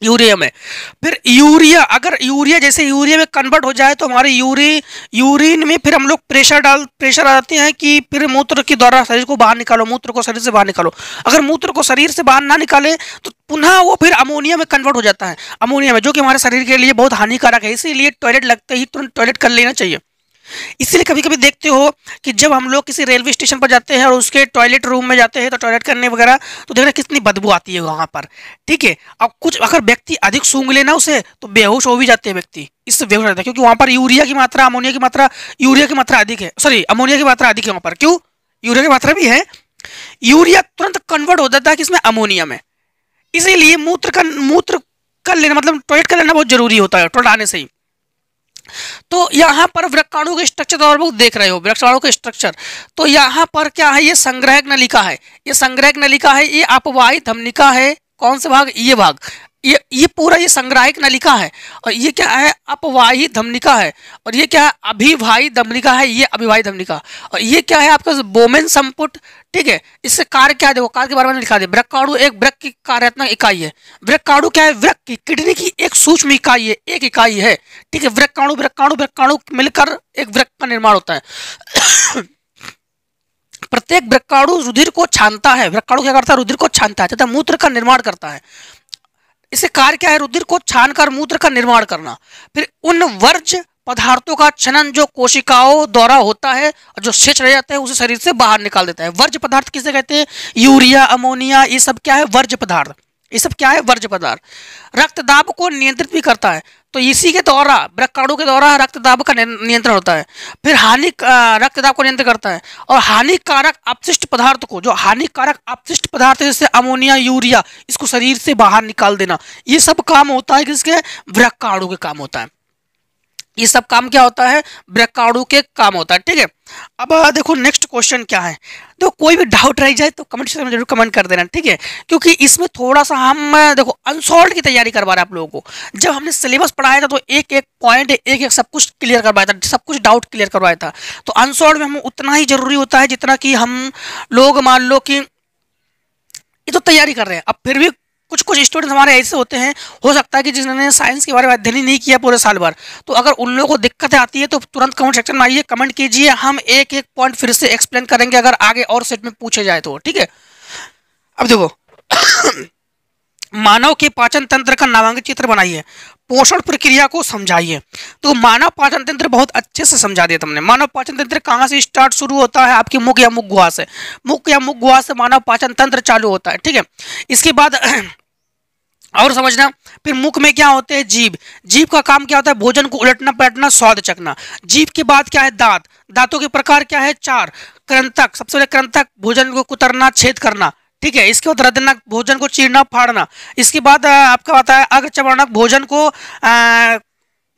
यूरिया में फिर यूरिया अगर यूरिया जैसे यूरिया में कन्वर्ट हो जाए तो हमारे यूरी यूरिन में फिर हम लोग प्रेशर डाल प्रेशर डालते हैं कि फिर मूत्र के द्वारा शरीर को बाहर निकालो मूत्र को शरीर से बाहर निकालो अगर मूत्र को शरीर से बाहर ना निकाले तो पुनः वो फिर अमोनिया में कन्वर्ट हो जाता है अमोनिया में जो कि हमारे शरीर के लिए बहुत हानिकारक है इसीलिए टॉयलेट लगते ही तुरंत टॉयलेट कर लेना चाहिए इसीलिए कभी कभी देखते हो कि जब हम लोग किसी रेलवे स्टेशन पर जाते हैं और उसके टॉयलेट रूम में जाते हैं तो टॉयलेट करने वगैरह तो देखना कितनी बदबू आती है वहाँ पर ठीक है अब कुछ अगर व्यक्ति अधिक सूंघ लेना उसे तो बेहोश हो भी जाते हैं व्यक्ति इससे बेहोश जाता है क्योंकि वहाँ पर यूरिया की मात्रा अमोनिया की मात्रा यूरिया की मात्रा अधिक है सॉरी अमोनिया की मात्रा अधिक है वहाँ पर क्यों यूरिया की मात्रा भी है यूरिया तुरंत कन्वर्ट हो जाता है किसमें अमोनिया में इसीलिए मूत्र का मूत्र कर लेना मतलब टॉयलेट कर लेना बहुत जरूरी होता है टॉयलेट आने से ही तो यहाँ पर वृक्षाणु के स्ट्रक्चर और बहुत देख रहे हो वृक्षाणु के स्ट्रक्चर तो यहाँ पर क्या है ये संग्रहक नलिका है ये संग्रहक नलिका है ये अपवाहित धमनिका है कौन सा भाग ये भाग ये ये पूरा ये संग्राहिक नलिका है और ये क्या है अपवाही धमनिका है और ये क्या है अभिवाही धमनिका है ये अभिवाही धमनिका और ये क्या है आपका बोमेन संपुट ठीक है इससे कार्य क्या देखो कार के बारे में लिखा दे ब्रक्काणु एक ब्रक की कार्यात्मक इकाई है ब्रक्काणु क्या है वृक्क की किडनी की एक सूक्ष्म इकाई है एक इकाई है ठीक है वृक्काणु ब्रक्काणु ब्रक्काणु मिलकर एक वृक्क का निर्माण होता है प्रत्येक वृक्काणु रुधिर को छानता है वृक्काणु क्या करता है रुधिर को छानता है तथा मूत्र का निर्माण करता है इसे कार्य क्या है रुधिर को छानकर मूत्र का निर्माण करना फिर उन वर्ज पदार्थों का क्षनन जो कोशिकाओं द्वारा होता है और जो शेष रह जाता है उसे शरीर से बाहर निकाल देता है वर्ज पदार्थ किसे कहते हैं यूरिया अमोनिया ये सब क्या है वर्ज पदार्थ ये सब क्या है वर्ज पदार्थ रक्तदाब को नियंत्रित भी करता है तो इसी के द्वारा ब्रकाणु के द्वारा रक्तदाब का नियंत्रण होता है फिर हानि रक्तदाब को नियंत्रित करता है और हानिकारक अपशिष्ट पदार्थ को जो हानिकारक अपशिष्ट पदार्थ जैसे अमोनिया यूरिया इसको शरीर से बाहर निकाल देना ये सब काम होता है किसके ब्रकाणु के काम होता है ये सब काम क्या होता है ब्रकाड़ू के काम होता है ठीक है अब देखो नेक्स्ट क्वेश्चन क्या है तो कोई भी डाउट रह जाए तो कमेंट सेक्शन में जरूर कमेंट कर देना ठीक है क्योंकि इसमें थोड़ा सा हम देखो अनसॉल्व की तैयारी करवा रहे हैं आप लोगों को जब हमने सिलेबस पढ़ाया था तो एक एक पॉइंट एक एक सब कुछ क्लियर करवाया था सब कुछ डाउट क्लियर करवाया था तो अनसॉल्व में हम उतना ही जरूरी होता है जितना कि हम लोग मान लो कि ये तो तैयारी कर रहे हैं अब फिर भी कुछ कुछ स्टूडेंट हमारे ऐसे होते हैं हो सकता है कि जिन्होंने साइंस के बारे में अध्ययन ही नहीं किया पूरे साल भर तो अगर उन लोगों को दिक्कत आती है तो तुरंत कमेंट सेक्शन में आइए कमेंट कीजिए हम एक एक पॉइंट फिर से एक्सप्लेन करेंगे अगर आगे और सेट में पूछे जाए तो ठीक है अब देखो मानव के पाचन तंत्र का नामांकित चित्र बनाइए पोषण प्रक्रिया को समझाइए तो मानव पाचन तंत्र बहुत अच्छे से समझा दिया तुमने मानव पाचन तंत्र कहाँ से स्टार्ट शुरू होता है आपकी मुख या मुख गुहा से मुख या मुख गुहा से मानव पाचन तंत्र चालू होता है ठीक है इसके बाद और समझना फिर मुख में क्या होते हैं जीभ जीभ का काम क्या होता है भोजन को उलटना पलटना स्वाद चखना जीभ के बाद क्या है दांत दांतों के प्रकार क्या है चार क्रंतक सबसे पहले क्रंतक भोजन को कुतरना छेद करना ठीक है इसके बाद रदनक भोजन को चीरना फाड़ना इसके बाद आपका आता है अग्र चबाना भोजन को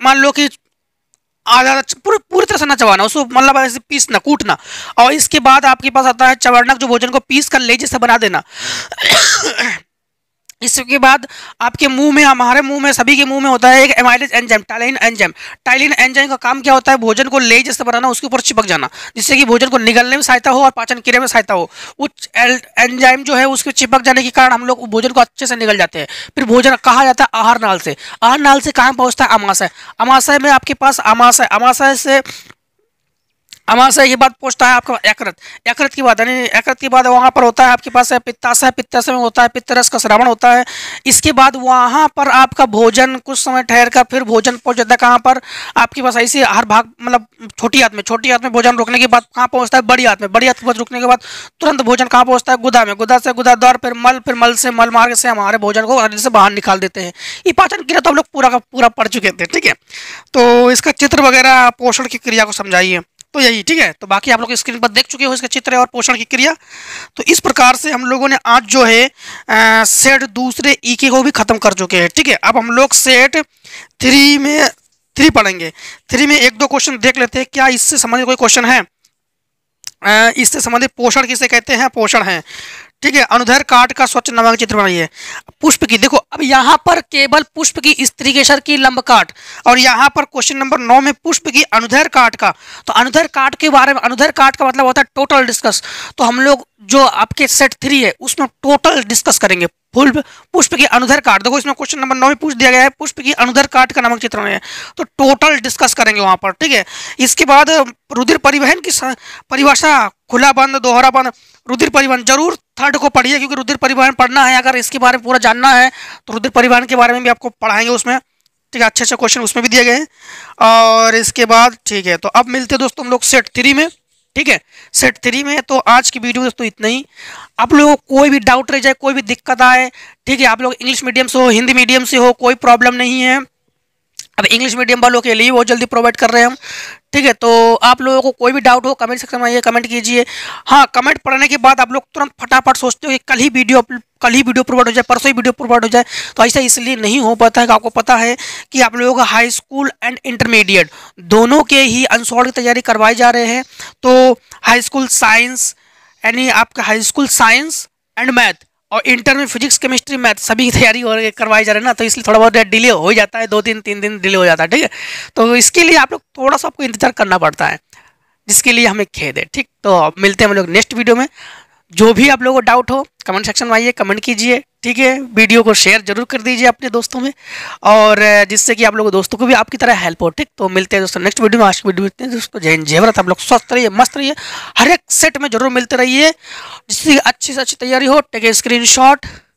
मान लो कि आधा पूरी पूरी तरह से ना चबाना उसको मतलब ऐसे पीसना कूटना और इसके बाद आपके पास आता है चवर्णक जो भोजन को पीस कर लेजे से बना देना इसके बाद आपके मुंह में हमारे मुंह में सभी के मुंह में होता है एक amylase enzyme ptyalin enzyme ptyalin enzyme का काम क्या होता है भोजन को ले जैसे बनाना उसके ऊपर चिपक जाना जिससे कि भोजन को निगलने में सहायता हो और पाचन क्रिया में सहायता हो उच्च एंजाइम जो है उसके चिपक जाने के कारण हम लोग भोजन को अच्छे से निगल जाते हैं फिर भोजन कहा जाता है आहार नाल से आहार नाल से कहाँ पहुँचता है अमाशय अमाशय में आपके पास अमाशय अमाशय से अमाशय के बाद पूछता है आपका एकरत एकरत की बात यानी एकरत की बात वहाँ पर होता है आपके पास है पित्ताशय पित्ताशय में होता है पित्तरस का श्रवण होता है इसके बाद वहाँ पर आपका भोजन कुछ समय ठहर कर फिर भोजन पहुँच जाता है कहाँ पर आपके पास ऐसे हर भाग मतलब छोटी हाथ में छोटी हाथ में भोजन रुकने के बाद कहाँ पहुँचता है बड़ी हाथ में बड़ी हाथ के बाद रुकने के बाद तुरंत भोजन कहाँ पहुँचता है गुदा में गुदा से गुदा दौर फिर मल फिर मल से मल मार्ग से हमारे भोजन को शरीर से बाहर निकाल देते हैं ये पाचन क्रिया तो हम लोग पूरा का पूरा पढ़ चुके थे ठीक है तो इसका चित्र वगैरह पोषण की क्रिया को समझाइए तो यही ठीक है तो बाकी आप लोग स्क्रीन पर देख चुके हो इसका चित्र और पोषण की क्रिया तो इस प्रकार से हम लोगों ने आज जो है सेट दूसरे ई e के को भी खत्म कर चुके हैं ठीक है अब हम लोग सेट थ्री में थ्री पढ़ेंगे थ्री में एक दो क्वेश्चन देख लेते हैं क्या इससे संबंधित कोई क्वेश्चन है इससे संबंधित पोषण किसे कहते हैं पोषण है ठीक है अनुधर काट का स्वच्छ नवांग चित्र बनाइए पुष्प की देखो अब यहाँ पर केवल पुष्प की स्त्री केसर की लंब काट और यहाँ पर क्वेश्चन नंबर नौ में पुष्प की अनुधर काट का तो अनुधर काट के बारे में अनुधर काट का मतलब होता है टोटल डिस्कस तो हम लोग जो आपके सेट थ्री है उसमें टोटल डिस्कस करेंगे फूल पुष्प की अनुधर काट देखो इसमें क्वेश्चन नंबर नौ में पूछ दिया गया है पुष्प की अनुधर काट का नामक चित्रण है तो टोटल डिस्कस करेंगे वहां पर ठीक है इसके बाद रुधिर परिवहन की परिभाषा खुला बंद दोहरा बंद रुधिर परिवहन जरूर थर्ड को पढ़िए क्योंकि रुधिर परिवहन पढ़ना है अगर इसके बारे में पूरा जानना है तो रुधिर परिवहन के बारे में भी आपको पढ़ाएंगे उसमें ठीक है अच्छे अच्छे क्वेश्चन उसमें भी दिए गए हैं और इसके बाद ठीक है तो अब मिलते हैं दोस्तों हम लोग सेट थ्री में ठीक है सेट थ्री में तो आज की वीडियो दोस्तों इतना ही आप लोगों को कोई भी डाउट रह जाए कोई भी दिक्कत आए ठीक है आप लोग इंग्लिश मीडियम से हो हिंदी मीडियम से हो कोई प्रॉब्लम नहीं है अब इंग्लिश मीडियम वालों के लिए वो जल्दी प्रोवाइड कर रहे हैं हम ठीक है तो आप लोगों को कोई भी डाउट हो कमेंट सेक्शन में आइए कमेंट कीजिए हाँ कमेंट पढ़ने के बाद आप लोग तुरंत फटाफट सोचते हो कि कल ही वीडियो कल ही वीडियो प्रोवाइड हो जाए परसों ही वीडियो प्रोवाइड हो जाए तो ऐसा इसलिए नहीं हो पाता है कि आपको पता है कि आप लोगों का हाई स्कूल एंड इंटरमीडिएट दोनों के ही अनसॉल्व की तैयारी करवाई जा रहे हैं तो हाई स्कूल साइंस यानी आपका high school science and math और इंटर में फिजिक्स केमिस्ट्री मैथ सभी की तैयारी हो करवाई जा रही है ना तो इसलिए थोड़ा बहुत डिले हो जाता है दो दिन तीन दिन डिले हो जाता है ठीक है तो इसके लिए आप लोग थोड़ा सा आपको इंतजार करना पड़ता है जिसके लिए हमें खेद है ठीक तो मिलते हैं हम लोग नेक्स्ट वीडियो में जो भी आप लोगों को डाउट हो कमेंट सेक्शन में आइए कमेंट कीजिए ठीक है वीडियो को शेयर जरूर कर दीजिए अपने दोस्तों में और जिससे कि आप लोगों दोस्तों को भी आपकी तरह हेल्प हो ठीक तो मिलते हैं दोस्तों नेक्स्ट वीडियो में आज की वीडियो मिलते हैं दोस्तों जय जयवरत आप लोग स्वस्थ रहिए मस्त रहिए हर एक सेट में जरूर मिलते रहिए जिससे अच्छी से अच्छी तैयारी हो टेक स्क्रीन शॉट